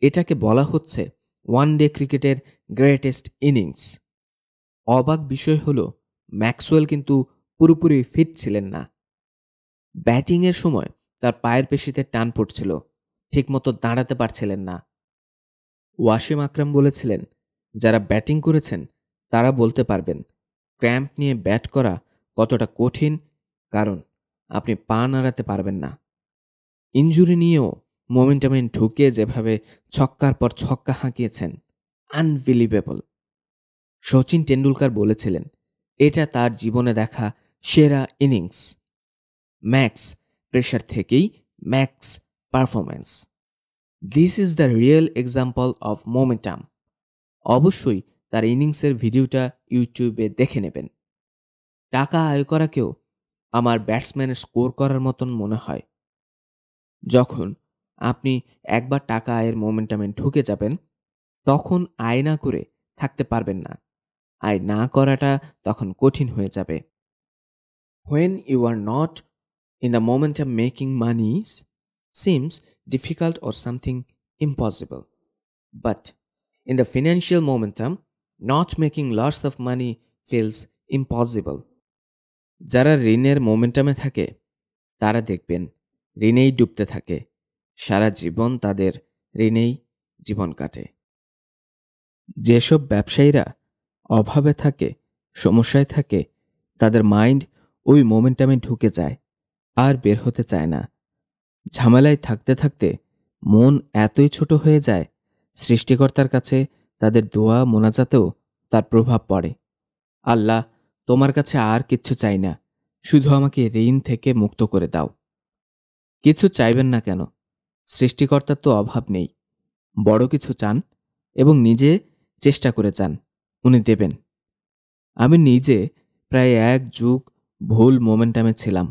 এটাকে বলা হচ্ছে ওয়ান ডে ক্রিকেটের গ্রেটেস্ট ইনিংস অবাক বিষয় হল ম্যাক্সওয়েল কিন্তু পুরোপুরি ফিট ছিলেন না ব্যাটিংয়ের সময় তার পায়ের পেশিতে টান পড়ছিল ঠিকমতো দাঁড়াতে পারছিলেন না ওয়াসিম আকরাম বলেছিলেন যারা ব্যাটিং করেছেন তারা বলতে পারবেন ক্র্যাম্প নিয়ে ব্যাট করা কতটা কঠিন কারণ আপনি পা নাড়াতে পারবেন না ইঞ্জুরি নিয়েও মোমেন্টামে ঢুকে যেভাবে ছক্কার পর ছক্কা হাঁকিয়েছেন আনবিলিভেবল সচিন টেন্ডুলকার বলেছিলেন এটা তার জীবনে দেখা সেরা ইনিংস ম্যাক্স প্রেশার থেকেই max performance this is the real example of momentum অবশ্যই তার ইনিংসের ভিডিওটা ইউটিউবে দেখে নেবেন টাকা আয় করাকেও আমার ব্যাটসম্যানের স্কোর করার মতন মনে হয় যখন আপনি একবার টাকা আয়ের মোমেন্টামে ঢুকে যাবেন তখন আয় না করে থাকতে পারবেন না আয় না করাটা তখন কঠিন হয়ে যাবে when you are not in the moment of making money seems difficult or something impossible. But in the financial momentum, not making lots of money feels impossible. যারা ঋণের মোমেন্টামে থাকে তারা দেখবেন ঋণেই ডুবতে থাকে সারা জীবন তাদের ঋণেই জীবন কাটে যেসব ব্যবসায়ীরা অভাবে থাকে সমস্যায় থাকে তাদের মাইন্ড ওই মোমেন্টামে ঢুকে যায় আর বের হতে চায় না ঝামেলায় থাকতে থাকতে মন এতই ছোট হয়ে যায় সৃষ্টিকর্তার কাছে তাদের দোয়া মোনাজাতেও তার প্রভাব পড়ে আল্লাহ তোমার কাছে আর কিচ্ছু চাই না শুধু আমাকে ঋণ থেকে মুক্ত করে দাও কিছু চাইবেন না কেন সৃষ্টিকর্তার তো অভাব নেই বড় কিছু চান এবং নিজে চেষ্টা করে চান উনি দেবেন আমি নিজে প্রায় এক যুগ ভুল মোমেন্টামে ছিলাম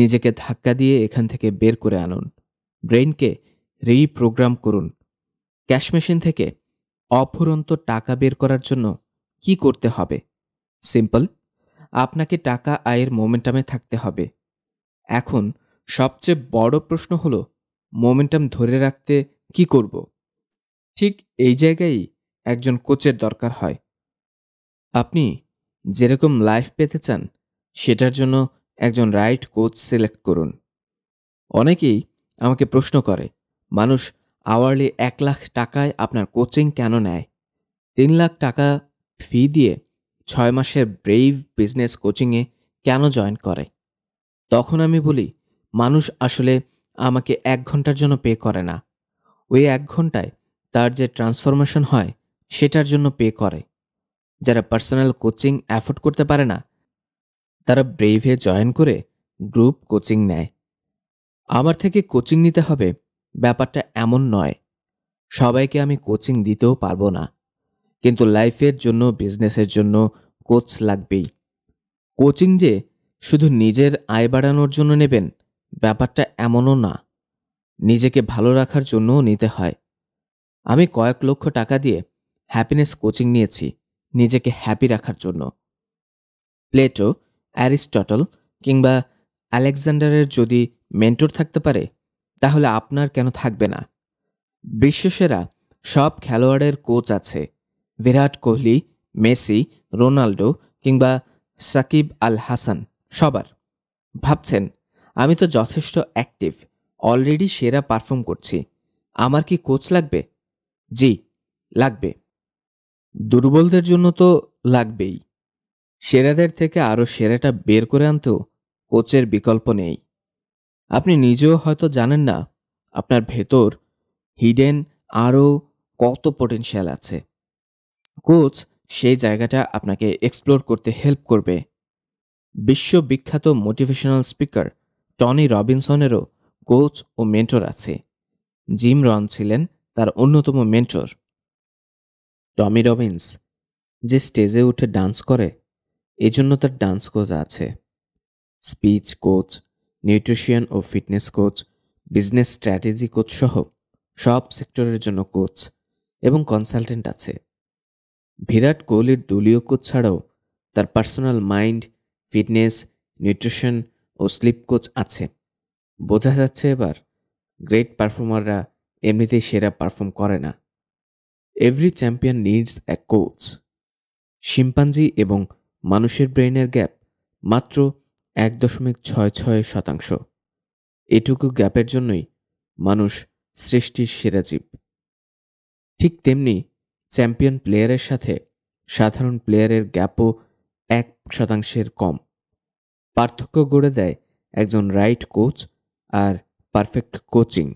নিজেকে ধাক্কা দিয়ে এখান থেকে বের করে আনুন ব্রেইনকে রিপ্রোগ্রাম করুন ক্যাশ মেশিন থেকে অফুরন্ত টাকা বের করার জন্য কি করতে হবে সিম্পল আপনাকে টাকা আয়ের মোমেন্টামে থাকতে হবে এখন সবচেয়ে বড় প্রশ্ন হলো মোমেন্টাম ধরে রাখতে কি করব ঠিক এই জায়গায় একজন কোচের দরকার হয় আপনি যেরকম লাইফ পেতে চান সেটার জন্য একজন রাইট কোচ সিলেক্ট করুন অনেকেই আমাকে প্রশ্ন করে মানুষ আওয়ারলি এক লাখ টাকায় আপনার কোচিং কেন নেয় তিন লাখ টাকা ফি দিয়ে ছয় মাসের ব্রেভ বিজনেস কোচিংয়ে কেন জয়েন করে তখন আমি বলি মানুষ আসলে আমাকে এক ঘন্টার জন্য পে করে না ওই এক ঘন্টায় তার যে ট্রান্সফরমেশন হয় সেটার জন্য পে করে যারা পার্সোনাল কোচিং অ্যাফোর্ড করতে পারে না তারা ব্রেভে জয়েন করে গ্রুপ কোচিং নেয় আমার থেকে কোচিং নিতে হবে ব্যাপারটা এমন নয় সবাইকে আমি কোচিং দিতেও পারবো না কিন্তু লাইফের জন্য বিজনেসের জন্য কোচ লাগবেই কোচিং যে শুধু নিজের আয় বাড়ানোর জন্য নেবেন ব্যাপারটা এমনও না নিজেকে ভালো রাখার জন্যও নিতে হয় আমি কয়েক লক্ষ টাকা দিয়ে হ্যাপিনেস কোচিং নিয়েছি নিজেকে হ্যাপি রাখার জন্য প্লেটো অ্যারিস্টটল কিংবা আলেকজান্ডারের যদি মেন্টর থাকতে পারে তাহলে আপনার কেন থাকবে না বিশ্বসেরা সব খেলোয়াড়ের কোচ আছে বিরাট কোহলি মেসি রোনাল্ডো কিংবা সাকিব আল হাসান সবার ভাবছেন আমি তো যথেষ্ট অ্যাক্টিভ অলরেডি সেরা পারফর্ম করছি আমার কি কোচ লাগবে জি লাগবে দুর্বলদের জন্য তো লাগবেই সেরাদের থেকে আরও সেরাটা বের করে আনতেও কোচের বিকল্প নেই আপনি নিজেও হয়তো জানেন না আপনার ভেতর হিডেন আরও কত পটেন্সিয়াল আছে কোচ সেই জায়গাটা আপনাকে এক্সপ্লোর করতে হেল্প করবে বিশ্ববিখ্যাত মোটিভেশনাল স্পিকার টনি রবিনসনেরও কোচ ও মেন্টর আছে জিম রন ছিলেন তার অন্যতম মেন্টর টমি রবিন্স যে স্টেজে উঠে ডান্স করে এজন্য তার ডান্স কোচ আছে স্পিচ কোচ নিউট্রিশিয়ান ও fitness coach business strategy coach সহ সব সেক্টরের জন্য কোচ এবং কনসালটেন্ট আছে বিরাট কোহলির দলীয় কোচ ছাড়াও তার পার্সোনাল মাইন্ড ফিটনেস নিউট্রিশন ও স্লিপ কোচ আছে বোঝা যাচ্ছে এবার গ্রেট পারফর্মাররা এমনিতেই সেরা পারফর্ম করে না every champion needs a coach chimpanzee এবং মানুষের ব্রেনের গ্যাপ মাত্র এক দশমিক ছয় ছয় শতাংশ এটুকু গ্যাপের জন্যই মানুষ সৃষ্টির সেরা জীব ঠিক তেমনি চ্যাম্পিয়ন প্লেয়ারের সাথে সাধারণ প্লেয়ারের গ্যাপও এক শতাংশের কম পার্থক্য গড়ে দেয় একজন রাইট কোচ আর পারফেক্ট কোচিং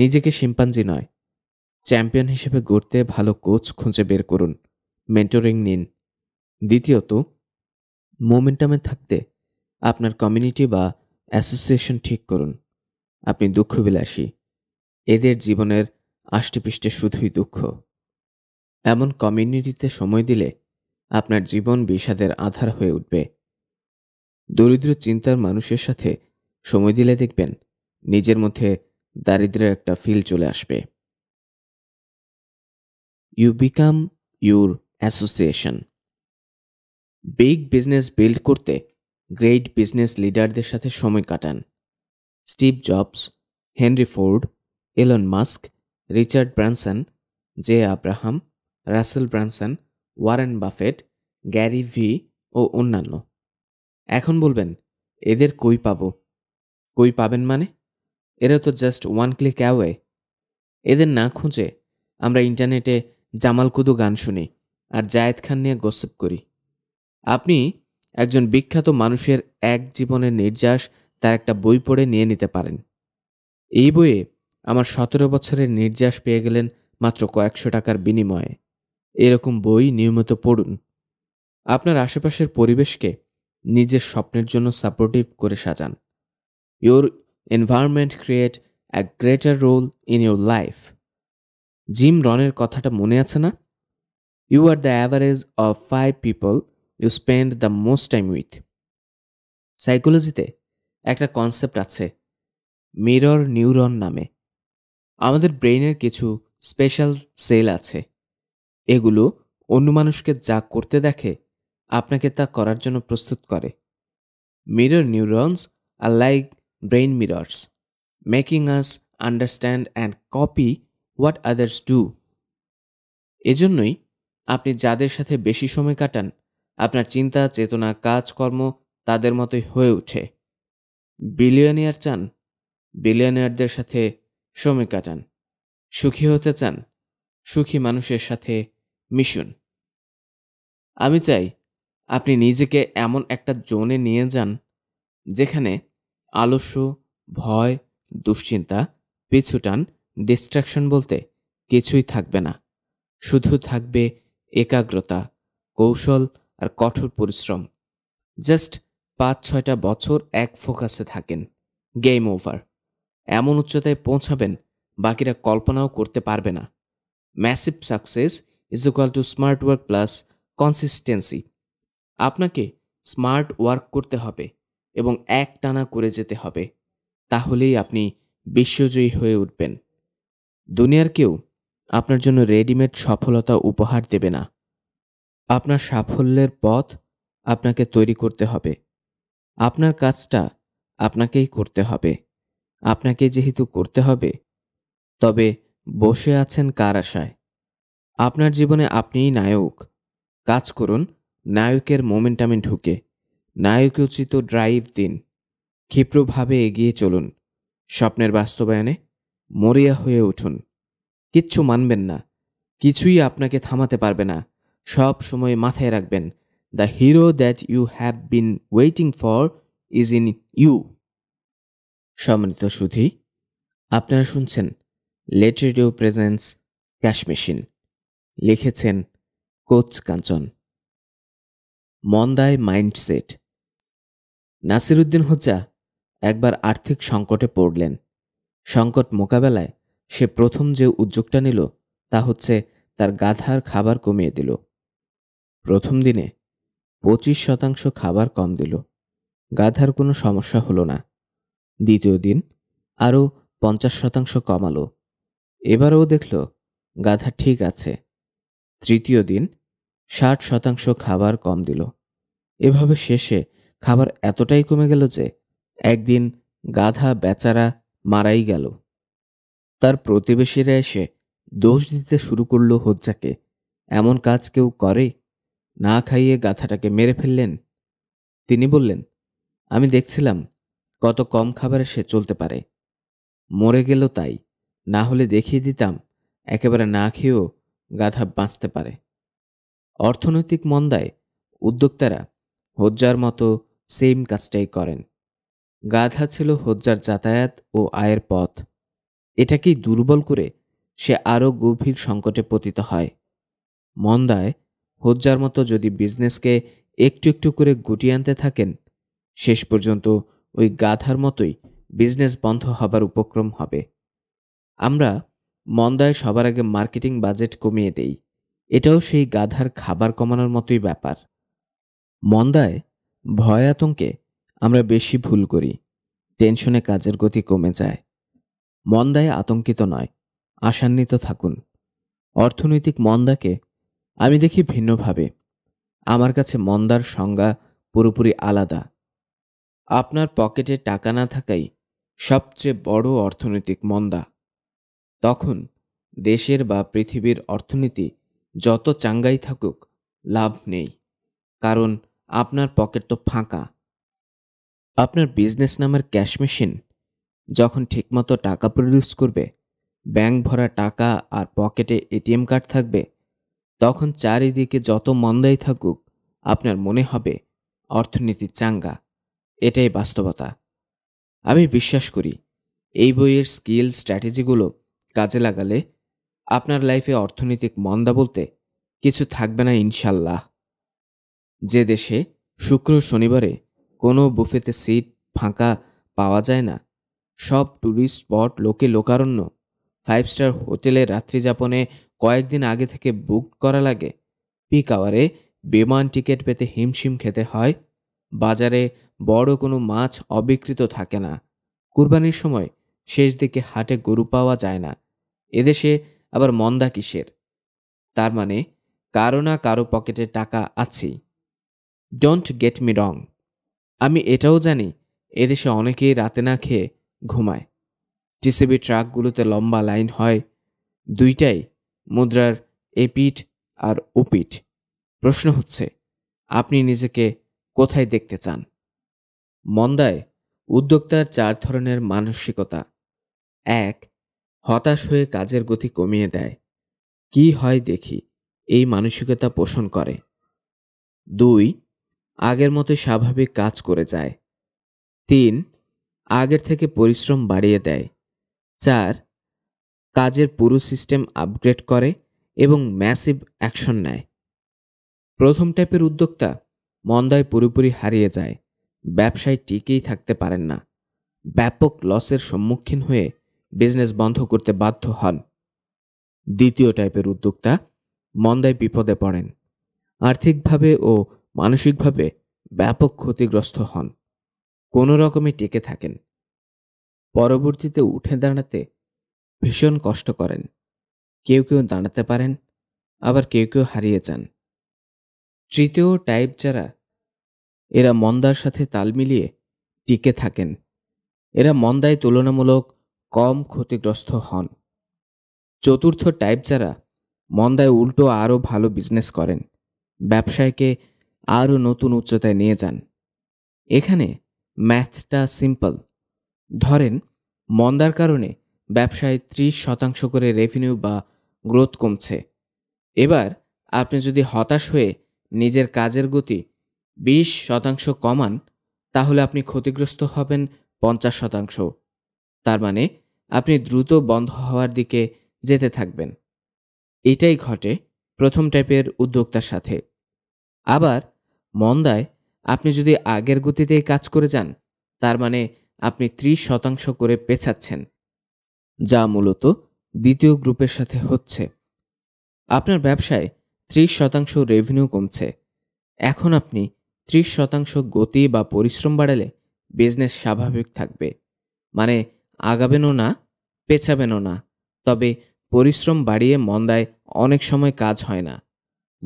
নিজেকে শিম্পাঞ্জি নয় চ্যাম্পিয়ন হিসেবে গড়তে ভালো কোচ খুঁজে বের করুন মেন্টরিং নিন দ্বিতীয়ত মোমেন্টামে থাকতে আপনার কমিউনিটি বা অ্যাসোসিয়েশন ঠিক করুন আপনি দুঃখ বিলাসী এদের জীবনের আষ্টেপৃষ্টে শুধুই দুঃখ এমন কমিউনিটিতে সময় দিলে আপনার জীবন বিষাদের আধার হয়ে উঠবে দরিদ্র চিন্তার মানুষের সাথে সময় দিলে দেখবেন নিজের মধ্যে দারিদ্রের একটা ফিল চলে আসবে you become your association big business build করতে গ্রেট বিজনেস লিডারদের সাথে সময় কাটান Steve Jobs Henry Ford Elon Musk Richard Branson J Abraham Russell Branson Warren Buffett Gary Vee ও অন্যান্য এখন বলবেন এদের কই পাবো কই পাবেন মানে এরা তো জাস্ট ওয়ান ক্লিক অ্যাওয়ে এদের না খুঁজে আমরা ইন্টারনেটে জামাল কুদু গান শুনি আর জায়েদ খান নিয়ে গোসেপ করি আপনি একজন বিখ্যাত মানুষের এক জীবনের নির্যাস তার একটা বই পড়ে নিয়ে নিতে পারেন এই বইয়ে আমার সতেরো বছরের নির্যাস পেয়ে গেলেন মাত্র কয়েকশো টাকার বিনিময়ে এরকম বই নিয়মিত পড়ুন আপনার আশেপাশের পরিবেশকে নিজের স্বপ্নের জন্য সাপোর্টিভ করে সাজান your environment create a greater role in your life Jim রনের কথাটা মনে আছে না you are the average of five people you spend the most time with সাইকোলজিতে একটা কনসেপ্ট আছে মিরর নিউরন নামে আমাদের ব্রেইনের কিছু স্পেশাল সেল আছে এগুলো অন্য মানুষকে যা করতে দেখে আপনাকে তা করার জন্য প্রস্তুত করে mirror neurons are like brain mirrors making us understand and copy what others do এজন্যই আপনি যাদের সাথে বেশি সময় কাটান আপনার চিন্তা চেতনা কাজকর্ম তাদের মতোই হয়ে উঠে বিলিয়নিয়ার চান বিলিয়নিয়ারদের সাথে সময় কাটান সুখী হতে চান সুখী মানুষের সাথে মিশুন আমি চাই আপনি নিজেকে এমন একটা জোনে নিয়ে যান যেখানে আলস্য ভয় দুশ্চিন্তা পিছুটান ডিস্ট্রাকশন বলতে কিছুই থাকবে না শুধু থাকবে একাগ্রতা কৌশল আর কঠোর পরিশ্রম জাস্ট পাঁচ ছয়টা বছর এক ফোকাসে থাকেন গেম ওভার এমন উচ্চতায় পৌঁছাবেন বাকিরা কল্পনাও করতে পারবে না massive success is equal to smart work plus consistency আপনাকে স্মার্ট ওয়ার্ক করতে হবে এবং এক টানা করে যেতে হবে তাহলেই আপনি বিশ্বজয়ী হয়ে উঠবেন দুনিয়ার কেউ আপনার জন্য রেডিমেড সফলতা উপহার দেবে না আপনার সাফল্যের পথ আপনাকে তৈরি করতে হবে আপনার কাজটা আপনাকেই করতে হবে আপনাকে যেহেতু করতে হবে তবে বসে আছেন কার আশায় আপনার জীবনে আপনিই নায়ক কাজ করুন নায়কের মোমেন্টামে ঢুকে নায়কোচিত ড্রাইভ দিন ক্ষিপ্রভাবে এগিয়ে চলুন স্বপ্নের বাস্তবায়নে মরিয়া হয়ে উঠুন কিচ্ছু মানবেন না কিছুই আপনাকে থামাতে পারবে না সব সময় মাথায় রাখবেন the hero that you have been waiting for is in you সম্মানিত সুধি আপনারা শুনছেন লেটেডিও প্রেজেন্স ক্যাশ মেশিন লিখেছেন কোচ কাঞ্চন মন্দায় মাইন্ডসেট নাসিরুদ্দিন হোজা একবার আর্থিক সংকটে পড়লেন সংকট মোকাবেলায় সে প্রথম যে উদ্যোগটা নিল তা হচ্ছে তার গাধার খাবার কমিয়ে দিল প্রথম দিনে পঁচিশ শতাংশ খাবার কম দিল গাধার কোনো সমস্যা হলো না দ্বিতীয় দিন আরও পঞ্চাশ শতাংশ কমালো এবারও দেখল গাধা ঠিক আছে তৃতীয় দিন ষাট শতাংশ খাবার কম দিল এভাবে শেষে খাবার এতটাই কমে গেল যে একদিন গাধা বেচারা মারাই গেল তার প্রতিবেশীরা এসে দোষ দিতে শুরু করল হজ্জাকে এমন কাজ কেউ করে না খাইয়ে গাথাটাকে মেরে ফেললেন তিনি বললেন আমি দেখছিলাম কত কম খাবারে সে চলতে পারে মরে গেল তাই না হলে দেখিয়ে দিতাম একেবারে না খেয়েও গাধা বাঁচতে পারে অর্থনৈতিক মন্দায় উদ্যোক্তারা হজ্জার মতো সেম কাজটাই করেন গাধা ছিল হজ্জার যাতায়াত ও আয়ের পথ এটাকেই দুর্বল করে সে আরও গভীর সংকটে পতিত হয় মন্দায় হোজ্জার মতো যদি বিজনেসকে একটু একটু করে গুটিয়ে আনতে থাকেন শেষ পর্যন্ত ওই গাধার মতোই বিজনেস বন্ধ হবার উপক্রম হবে আমরা মন্দায় সবার আগে মার্কেটিং বাজেট কমিয়ে দেই এটাও সেই গাধার খাবার কমানোর মতোই ব্যাপার মন্দায় ভয় আতঙ্কে আমরা বেশি ভুল করি টেনশনে কাজের গতি কমে যায় মন্দায় আতঙ্কিত নয় আশান্বিত থাকুন অর্থনৈতিক মন্দাকে আমি দেখি ভিন্নভাবে আমার কাছে মন্দার সংজ্ঞা পুরোপুরি আলাদা আপনার পকেটে টাকা না থাকাই সবচেয়ে বড় অর্থনৈতিক মন্দা তখন দেশের বা পৃথিবীর অর্থনীতি যত চাঙ্গাই থাকুক লাভ নেই কারণ আপনার পকেট তো ফাঁকা আপনার বিজনেস নামের ক্যাশ মেশিন যখন ঠিকমতো টাকা প্রডিউস করবে ব্যাংক ভরা টাকা আর পকেটে এটিএম কার্ড থাকবে তখন চারিদিকে যত মন্দাই থাকুক আপনার মনে হবে অর্থনীতি চাঙ্গা এটাই বাস্তবতা আমি বিশ্বাস করি এই বইয়ের স্কিল স্ট্র্যাটেজিগুলো কাজে লাগালে আপনার লাইফে অর্থনৈতিক মন্দা বলতে কিছু থাকবে না ইনশাল্লাহ যে দেশে শুক্র শনিবারে কোনো বুফেতে সিট ফাঁকা পাওয়া যায় না সব ট্যুরিস্ট স্পট লোকে লোকারণ্য ফাইভ স্টার হোটেলে রাত্রিযাপনে কয়েকদিন আগে থেকে বুক করা লাগে পিক আওয়ারে বিমান টিকিট পেতে হিমশিম খেতে হয় বাজারে বড় কোনো মাছ অবিকৃত থাকে না কুরবানির সময় শেষ দিকে হাটে গরু পাওয়া যায় না এদেশে আবার মন্দা কিসের তার মানে কারো না কারো পকেটে টাকা আছেই ডোন্ট গেট মি রং আমি এটাও জানি এদেশে অনেকেই রাতে না খেয়ে ঘুমায় টিসিবি ট্রাকগুলোতে লম্বা লাইন হয় দুইটাই মুদ্রার এপিঠ আর ওপিঠ প্রশ্ন হচ্ছে আপনি নিজেকে কোথায় দেখতে চান মন্দায় উদ্যোক্তার চার ধরনের মানসিকতা এক হতাশ হয়ে কাজের গতি কমিয়ে দেয় কি হয় দেখি এই মানসিকতা পোষণ করে দুই আগের মতো স্বাভাবিক কাজ করে যায় তিন আগের থেকে পরিশ্রম বাড়িয়ে দেয় চার কাজের পুরো সিস্টেম আপগ্রেড করে এবং ম্যাসিভ অ্যাকশন নেয় প্রথম টাইপের উদ্যোক্তা মন্দায় পুরোপুরি হারিয়ে যায় ব্যবসায় টিকেই থাকতে পারেন না ব্যাপক লসের সম্মুখীন হয়ে বিজনেস বন্ধ করতে বাধ্য হন দ্বিতীয় টাইপের উদ্যোক্তা মন্দায় বিপদে পড়েন আর্থিকভাবে ও মানসিকভাবে ব্যাপক ক্ষতিগ্রস্ত হন কোনো রকমে টিকে থাকেন পরবর্তীতে উঠে দাঁড়াতে ভীষণ কষ্ট করেন কেউ কেউ দাঁড়াতে পারেন আবার কেউ কেউ হারিয়ে যান তৃতীয় টাইপ যারা এরা মন্দার সাথে তাল মিলিয়ে টিকে থাকেন এরা মন্দায় তুলনামূলক কম ক্ষতিগ্রস্ত হন চতুর্থ টাইপ যারা মন্দায় উল্টো আরও ভালো বিজনেস করেন ব্যবসায়কে আরও নতুন উচ্চতায় নিয়ে যান এখানে ম্যাথটা সিম্পল ধরেন মন্দার কারণে ব্যবসায় ত্রিশ শতাংশ করে রেভিনিউ বা গ্রোথ কমছে এবার আপনি যদি হতাশ হয়ে নিজের কাজের গতি বিশ শতাংশ কমান তাহলে আপনি ক্ষতিগ্রস্ত হবেন পঞ্চাশ শতাংশ তার মানে আপনি দ্রুত বন্ধ হওয়ার দিকে যেতে থাকবেন এটাই ঘটে প্রথম টাইপের উদ্যোক্তার সাথে আবার মন্দায় আপনি যদি আগের গতিতেই কাজ করে যান তার মানে আপনি ত্রিশ শতাংশ করে পেছাচ্ছেন যা মূলত দ্বিতীয় গ্রুপের সাথে হচ্ছে আপনার ব্যবসায় ত্রিশ শতাংশ রেভিনিউ কমছে এখন আপনি ত্রিশ শতাংশ গতি বা পরিশ্রম বাড়ালে বিজনেস স্বাভাবিক থাকবে মানে আগাবেনও না পেছাবেনও না তবে পরিশ্রম বাড়িয়ে মন্দায় অনেক সময় কাজ হয় না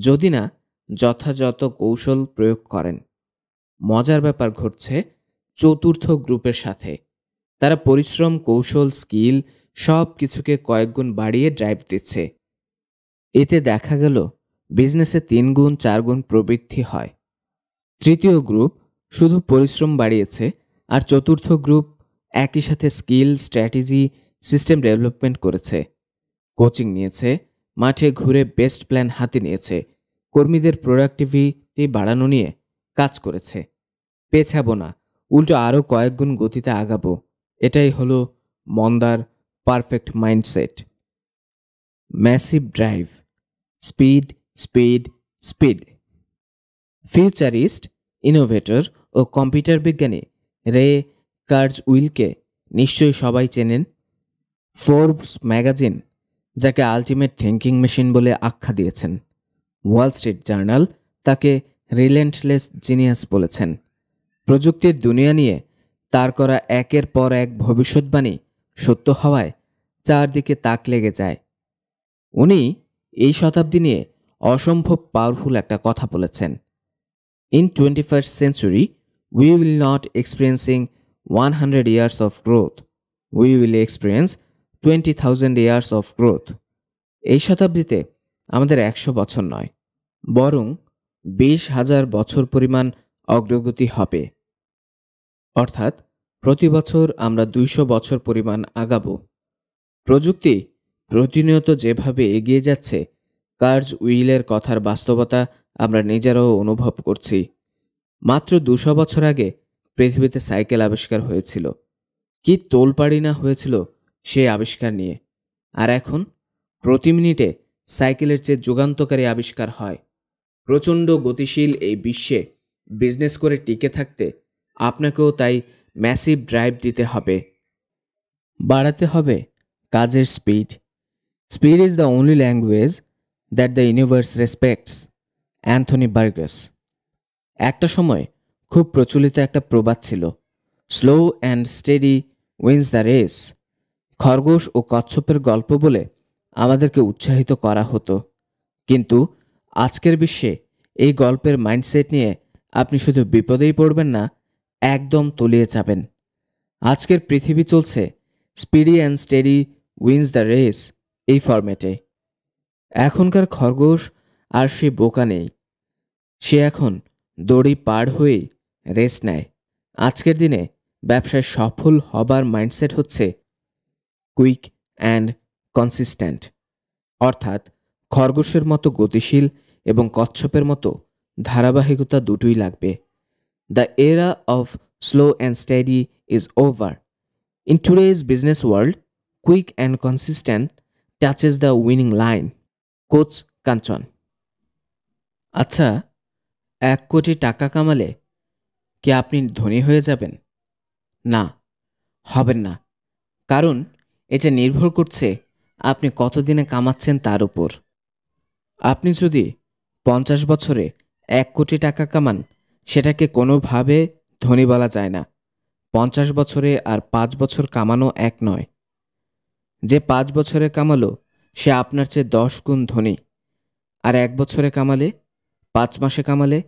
যদি না যথাযথ কৌশল প্রয়োগ করেন মজার ব্যাপার ঘটছে চতুর্থ গ্রুপের সাথে তারা পরিশ্রম কৌশল স্কিল সব কিছুকে কয়েকগুণ বাড়িয়ে ড্রাইভ দিচ্ছে এতে দেখা গেল বিজনেসে তিন গুণ চার গুণ প্রবৃদ্ধি হয় তৃতীয় গ্রুপ শুধু পরিশ্রম বাড়িয়েছে আর চতুর্থ গ্রুপ একই সাথে স্কিল স্ট্র্যাটেজি সিস্টেম ডেভেলপমেন্ট করেছে কোচিং নিয়েছে মাঠে ঘুরে বেস্ট প্ল্যান হাতে নিয়েছে কর্মীদের প্রোডাক্টিভিটি বাড়ানো নিয়ে কাজ করেছে পেছাবো না উল্টো আরও কয়েক গুণ গতিতে আগাবো এটাই হলো মন্দার perfect mindset massive drive speed speed speed futurist innovator ও কম্পিউটার বিজ্ঞানী রে কার্জ উইলকে নিশ্চয়ই সবাই চেনেন ফোর্বস ম্যাগাজিন যাকে আলটিমেট থিঙ্কিং মেশিন বলে আখ্যা দিয়েছেন ওয়াল স্ট্রিট জার্নাল তাকে রিলেন্টলেস জিনিয়াস বলেছেন প্রযুক্তির দুনিয়া নিয়ে তার করা একের পর এক ভবিষ্যৎবাণী সত্য হওয়ায় চারদিকে তাক লেগে যায় উনি এই শতাব্দী নিয়ে অসম্ভব পাওয়ারফুল একটা কথা বলেছেন in twenty first century we will not experiencing one hundred years of growth we will experience twenty thousand years of growth এই শতাব্দীতে আমাদের একশো বছর নয় বরং বিশ হাজার বছর পরিমাণ অগ্রগতি হবে অর্থাৎ প্রতি বছর আমরা দুইশো বছর পরিমাণ আগাব প্রযুক্তি প্রতিনিয়ত যেভাবে এগিয়ে যাচ্ছে কার্জ উইলের কথার বাস্তবতা আমরা নিজেরাও অনুভব করছি মাত্র দুশো বছর আগে পৃথিবীতে সাইকেল আবিষ্কার হয়েছিল কি তোলপাড়ি না হয়েছিল সেই আবিষ্কার নিয়ে আর এখন প্রতি মিনিটে সাইকেলের চেয়ে যুগান্তকারী আবিষ্কার হয় প্রচণ্ড গতিশীল এই বিশ্বে বিজনেস করে টিকে থাকতে আপনাকেও তাই ম্যাসিভ ড্রাইভ দিতে হবে বাড়াতে হবে কাজের speed speed is the only language that the universe respects Anthony Burgess একটা সময় খুব প্রচলিত একটা প্রবাদ ছিল slow and steady wins the race খরগোশ ও কচ্ছপের গল্প বলে আমাদেরকে উৎসাহিত করা হতো কিন্তু আজকের বিশ্বে এই গল্পের মাইন্ডসেট নিয়ে আপনি শুধু বিপদেই পড়বেন না একদম তলিয়ে যাবেন আজকের পৃথিবী চলছে speedy and steady wins the race এই ফর্মেটে এখনকার খরগোশ আর সে বোকা নেই সে এখন দড়ি পার হয়ে রেস নেয় আজকের দিনে ব্যবসায় সফল হবার মাইন্ডসেট হচ্ছে কুইক অ্যান্ড কনসিস্ট্যান্ট অর্থাৎ খরগোশের মতো গতিশীল এবং কচ্ছপের মতো ধারাবাহিকতা দুটোই লাগবে The era of slow and steady is over. In today's business world, quick and consistent touches the winning line. Coach Kanchan. আচ্ছা এক কোটি টাকা কামালে কি আপনি ধনী হয়ে যাবেন না হবেন না কারণ এটা নির্ভর করছে আপনি কতদিনে কামাচ্ছেন তার উপর আপনি যদি পঞ্চাশ বছরে এক কোটি টাকা কামান সেটাকে কোনোভাবে ধনী বলা যায় না পঞ্চাশ বছরে আর পাঁচ বছর কামানো এক নয় যে পাঁচ বছরে কামালো সে আপনার চেয়ে দশ গুণ ধনী আর এক বছরে কামালে পাঁচ মাসে কামালে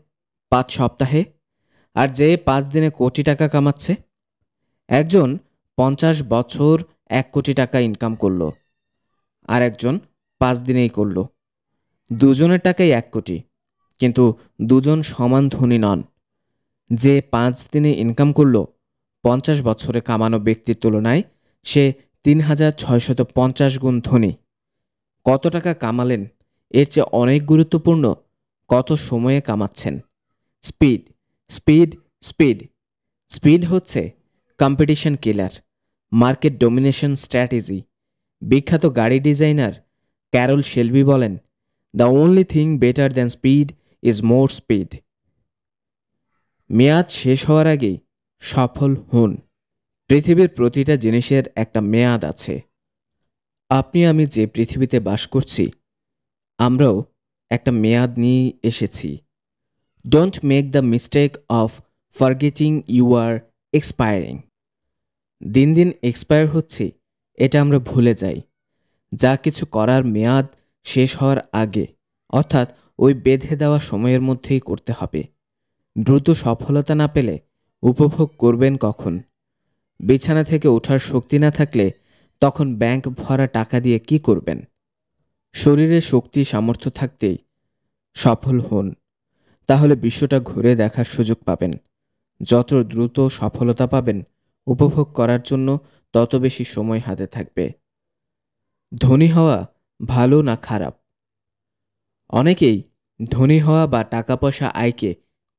পাঁচ সপ্তাহে আর যে পাঁচ দিনে কোটি টাকা কামাচ্ছে একজন পঞ্চাশ বছর এক কোটি টাকা ইনকাম করল আর একজন পাঁচ দিনেই করল দুজনের টাকাই এক কোটি কিন্তু দুজন সমান ধনী নন যে পাঁচ দিনে ইনকাম করল পঞ্চাশ বছরে কামানো ব্যক্তির তুলনায় সে তিন হাজার ছয়শত পঞ্চাশ গুণ ধনী কত টাকা কামালেন এর চেয়ে অনেক গুরুত্বপূর্ণ কত সময়ে কামাচ্ছেন স্পিড স্পিড স্পিড স্পিড হচ্ছে competition killer market domination strategy বিখ্যাত গাড়ি ডিজাইনার ক্যারল শেলবি বলেন the only thing better than speed is more speed মেয়াদ শেষ হওয়ার আগেই সফল হন পৃথিবীর প্রতিটা জিনিসের একটা মেয়াদ আছে আপনি আমি যে পৃথিবীতে বাস করছি আমরাও একটা মেয়াদ নিয়ে এসেছি don't make the mistake of forgetting you are expiring দিন দিন এক্সপায়ার হচ্ছে এটা আমরা ভুলে যাই যা কিছু করার মেয়াদ শেষ হওয়ার আগে অর্থাৎ ওই বেঁধে দেওয়া সময়ের মধ্যেই করতে হবে দ্রুত সফলতা না পেলে উপভোগ করবেন কখন বিছানা থেকে ওঠার শক্তি না থাকলে তখন ব্যাংক ভরা টাকা দিয়ে কি করবেন শরীরে শক্তি সামর্থ্য থাকতেই সফল হন তাহলে বিশ্বটা ঘুরে দেখার সুযোগ পাবেন যত দ্রুত সফলতা পাবেন উপভোগ করার জন্য তত বেশি সময় হাতে থাকবে ধনী হওয়া ভালো না খারাপ অনেকেই ধনী হওয়া বা টাকা পয়সা আয়কে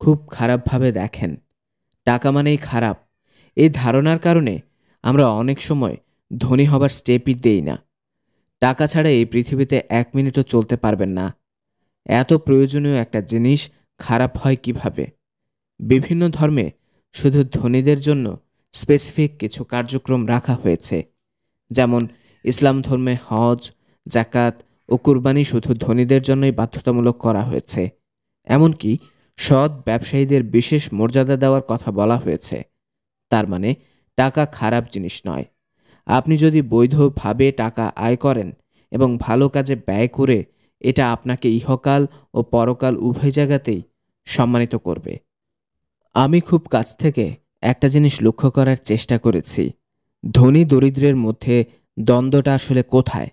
খুব খারাপভাবে দেখেন টাকা মানেই খারাপ এই ধারণার কারণে আমরা অনেক সময় ধনী হবার স্টেপই দেই না টাকা ছাড়া এই পৃথিবীতে এক মিনিটও চলতে পারবেন না এত প্রয়োজনীয় একটা জিনিস খারাপ হয় কিভাবে বিভিন্ন ধর্মে শুধু ধনীদের জন্য স্পেসিফিক কিছু কার্যক্রম রাখা হয়েছে যেমন ইসলাম ধর্মে হজ জাকাত ও কুরবানি শুধু ধনীদের জন্যই বাধ্যতামূলক করা হয়েছে এমনকি সৎ ব্যবসায়ীদের বিশেষ মর্যাদা দেওয়ার কথা বলা হয়েছে তার মানে টাকা খারাপ জিনিস নয় আপনি যদি বৈধভাবে টাকা আয় করেন এবং ভালো কাজে ব্যয় করে এটা আপনাকে ইহকাল ও পরকাল উভয় জায়গাতেই সম্মানিত করবে আমি খুব কাছ থেকে একটা জিনিস লক্ষ্য করার চেষ্টা করেছি ধনী দরিদ্রের মধ্যে দ্বন্দ্বটা আসলে কোথায়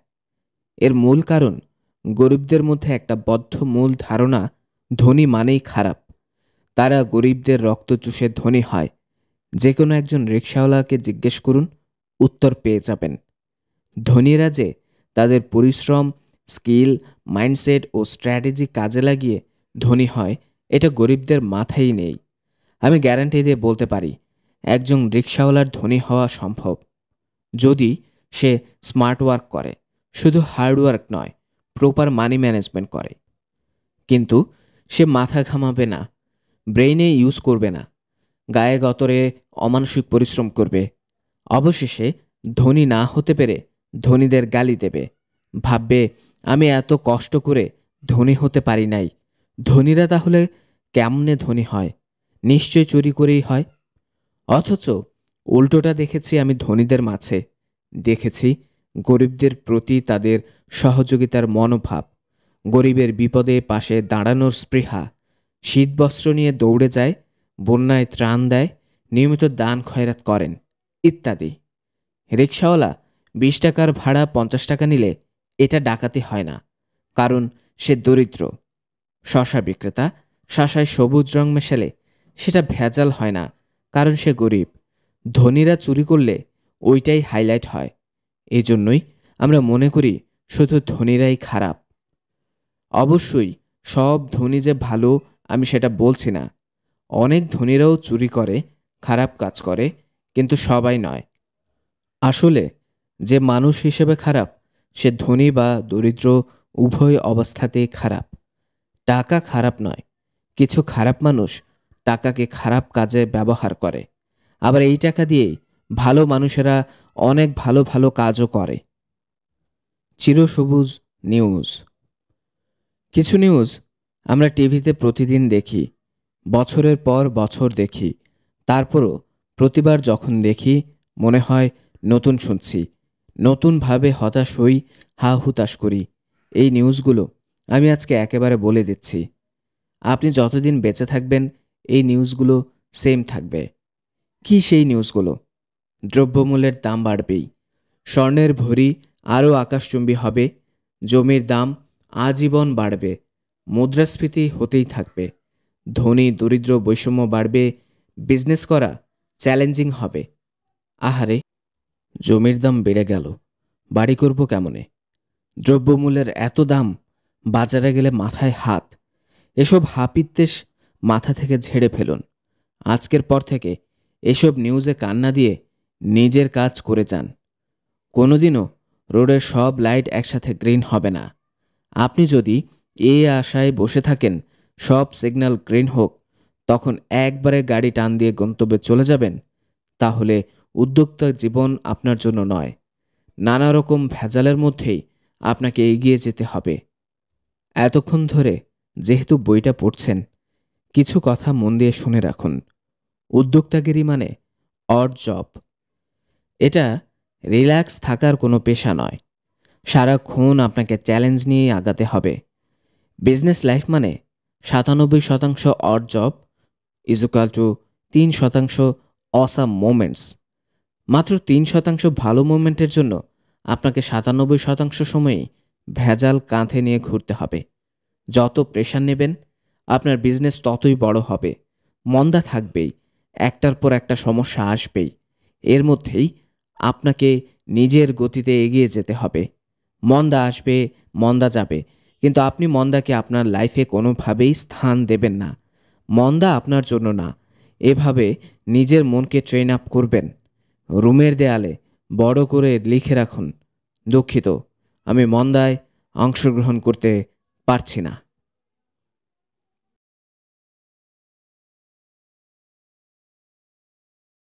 এর মূল কারণ গরিবদের মধ্যে একটা বদ্ধ মূল ধারণা ধনী মানেই খারাপ তারা গরিবদের রক্ত চুষে ধনী হয় যে কোনো একজন রিক্সাওয়ালাকে জিজ্ঞেস করুন উত্তর পেয়ে যাবেন ধনীরা যে তাদের পরিশ্রম স্কিল মাইন্ডসেট ও স্ট্র্যাটেজি কাজে লাগিয়ে ধনী হয় এটা গরিবদের মাথায় নেই আমি গ্যারান্টি দিয়ে বলতে পারি একজন রিক্সাওয়ালার ধনী হওয়া সম্ভব যদি সে স্মার্ট ওয়ার্ক করে শুধু হার্ডওয়ার্ক নয় প্রপার মানি ম্যানেজমেন্ট করে কিন্তু সে মাথা ঘামাবে না ব্রেইনে ইউজ করবে না গায়ে গতরে অমানসিক পরিশ্রম করবে অবশেষে ধনী না হতে পেরে ধনীদের গালি দেবে ভাববে আমি এত কষ্ট করে ধনী হতে পারি নাই ধনীরা তাহলে কেমনে ধনী হয় নিশ্চয় চুরি করেই হয় অথচ উল্টোটা দেখেছি আমি ধনীদের মাঝে দেখেছি গরিবদের প্রতি তাদের সহযোগিতার মনোভাব গরিবের বিপদে পাশে দাঁড়ানোর স্পৃহা শীতবস্ত্র নিয়ে দৌড়ে যায় বন্যায় ত্রাণ দেয় নিয়মিত দান খয়রাত করেন ইত্যাদি রিক্সাওয়ালা বিশ টাকার ভাড়া পঞ্চাশ টাকা নিলে এটা ডাকাতি হয় না কারণ সে দরিদ্র শশা বিক্রেতা শশায় সবুজ রং মেশালে সেটা ভেজাল হয় না কারণ সে গরিব ধনীরা চুরি করলে ওইটাই হাইলাইট হয় এজন্যই আমরা মনে করি শুধু ধনীরাই খারাপ অবশ্যই সব ধনী যে ভালো আমি সেটা বলছি না অনেক ধনীরাও চুরি করে খারাপ কাজ করে কিন্তু সবাই নয় আসলে যে মানুষ হিসেবে খারাপ সে ধনী বা দরিদ্র উভয় অবস্থাতেই খারাপ টাকা খারাপ নয় কিছু খারাপ মানুষ টাকাকে খারাপ কাজে ব্যবহার করে আবার এই টাকা দিয়েই ভালো মানুষেরা অনেক ভালো ভালো কাজও করে চিরসবুজ নিউজ কিছু নিউজ আমরা টিভিতে প্রতিদিন দেখি বছরের পর বছর দেখি তারপরও প্রতিবার যখন দেখি মনে হয় নতুন শুনছি নতুনভাবে হতাশ হই হা হুতাশ করি এই নিউজগুলো আমি আজকে একেবারে বলে দিচ্ছি আপনি যতদিন বেঁচে থাকবেন এই নিউজগুলো সেম থাকবে কি সেই নিউজগুলো দ্রব্যমূল্যের দাম বাড়বেই স্বর্ণের ভরি আরও আকাশচুম্বী হবে জমির দাম আজীবন বাড়বে মুদ্রাস্ফীতি হতেই থাকবে ধনী দরিদ্র বৈষম্য বাড়বে বিজনেস করা চ্যালেঞ্জিং হবে আহারে জমির দাম বেড়ে গেল বাড়ি করব কেমনে দ্রব্যমূল্যের এত দাম বাজারে গেলে মাথায় হাত এসব হাপিত্বেশ মাথা থেকে ঝেড়ে ফেলুন আজকের পর থেকে এসব নিউজে কান্না দিয়ে নিজের কাজ করে যান কোনোদিনও রোডের সব লাইট একসাথে গ্রিন হবে না আপনি যদি এ আশায় বসে থাকেন সব সিগন্যাল গ্রিন হোক তখন একবারে গাড়ি টান দিয়ে গন্তব্যে চলে যাবেন তাহলে উদ্যোক্তা জীবন আপনার জন্য নয় নানা রকম ভেজালের মধ্যেই আপনাকে এগিয়ে যেতে হবে এতক্ষণ ধরে যেহেতু বইটা পড়ছেন কিছু কথা মন দিয়ে শুনে রাখুন উদ্যোক্তাগিরি মানে অড জব এটা রিল্যাক্স থাকার কোনো পেশা নয় সারাক্ষণ আপনাকে চ্যালেঞ্জ নিয়ে আগাতে হবে বিজনেস লাইফ মানে সাতানব্বই শতাংশ অড জব ইজুকাল টু তিন শতাংশ অসাম মোমেন্টস মাত্র তিন শতাংশ ভালো মোমেন্টের জন্য আপনাকে সাতানব্বই শতাংশ সময়েই ভেজাল কাঁধে নিয়ে ঘুরতে হবে যত প্রেশার নেবেন আপনার বিজনেস ততই বড় হবে মন্দা থাকবেই একটার পর একটা সমস্যা আসবেই এর মধ্যেই আপনাকে নিজের গতিতে এগিয়ে যেতে হবে মন্দা আসবে মন্দা যাবে কিন্তু আপনি মন্দাকে আপনার লাইফে কোনোভাবেই স্থান দেবেন না মন্দা আপনার জন্য না এভাবে নিজের মনকে ট্রেন আপ করবেন রুমের দেয়ালে বড় করে লিখে রাখুন দুঃখিত আমি মন্দায় অংশগ্রহণ করতে পারছি না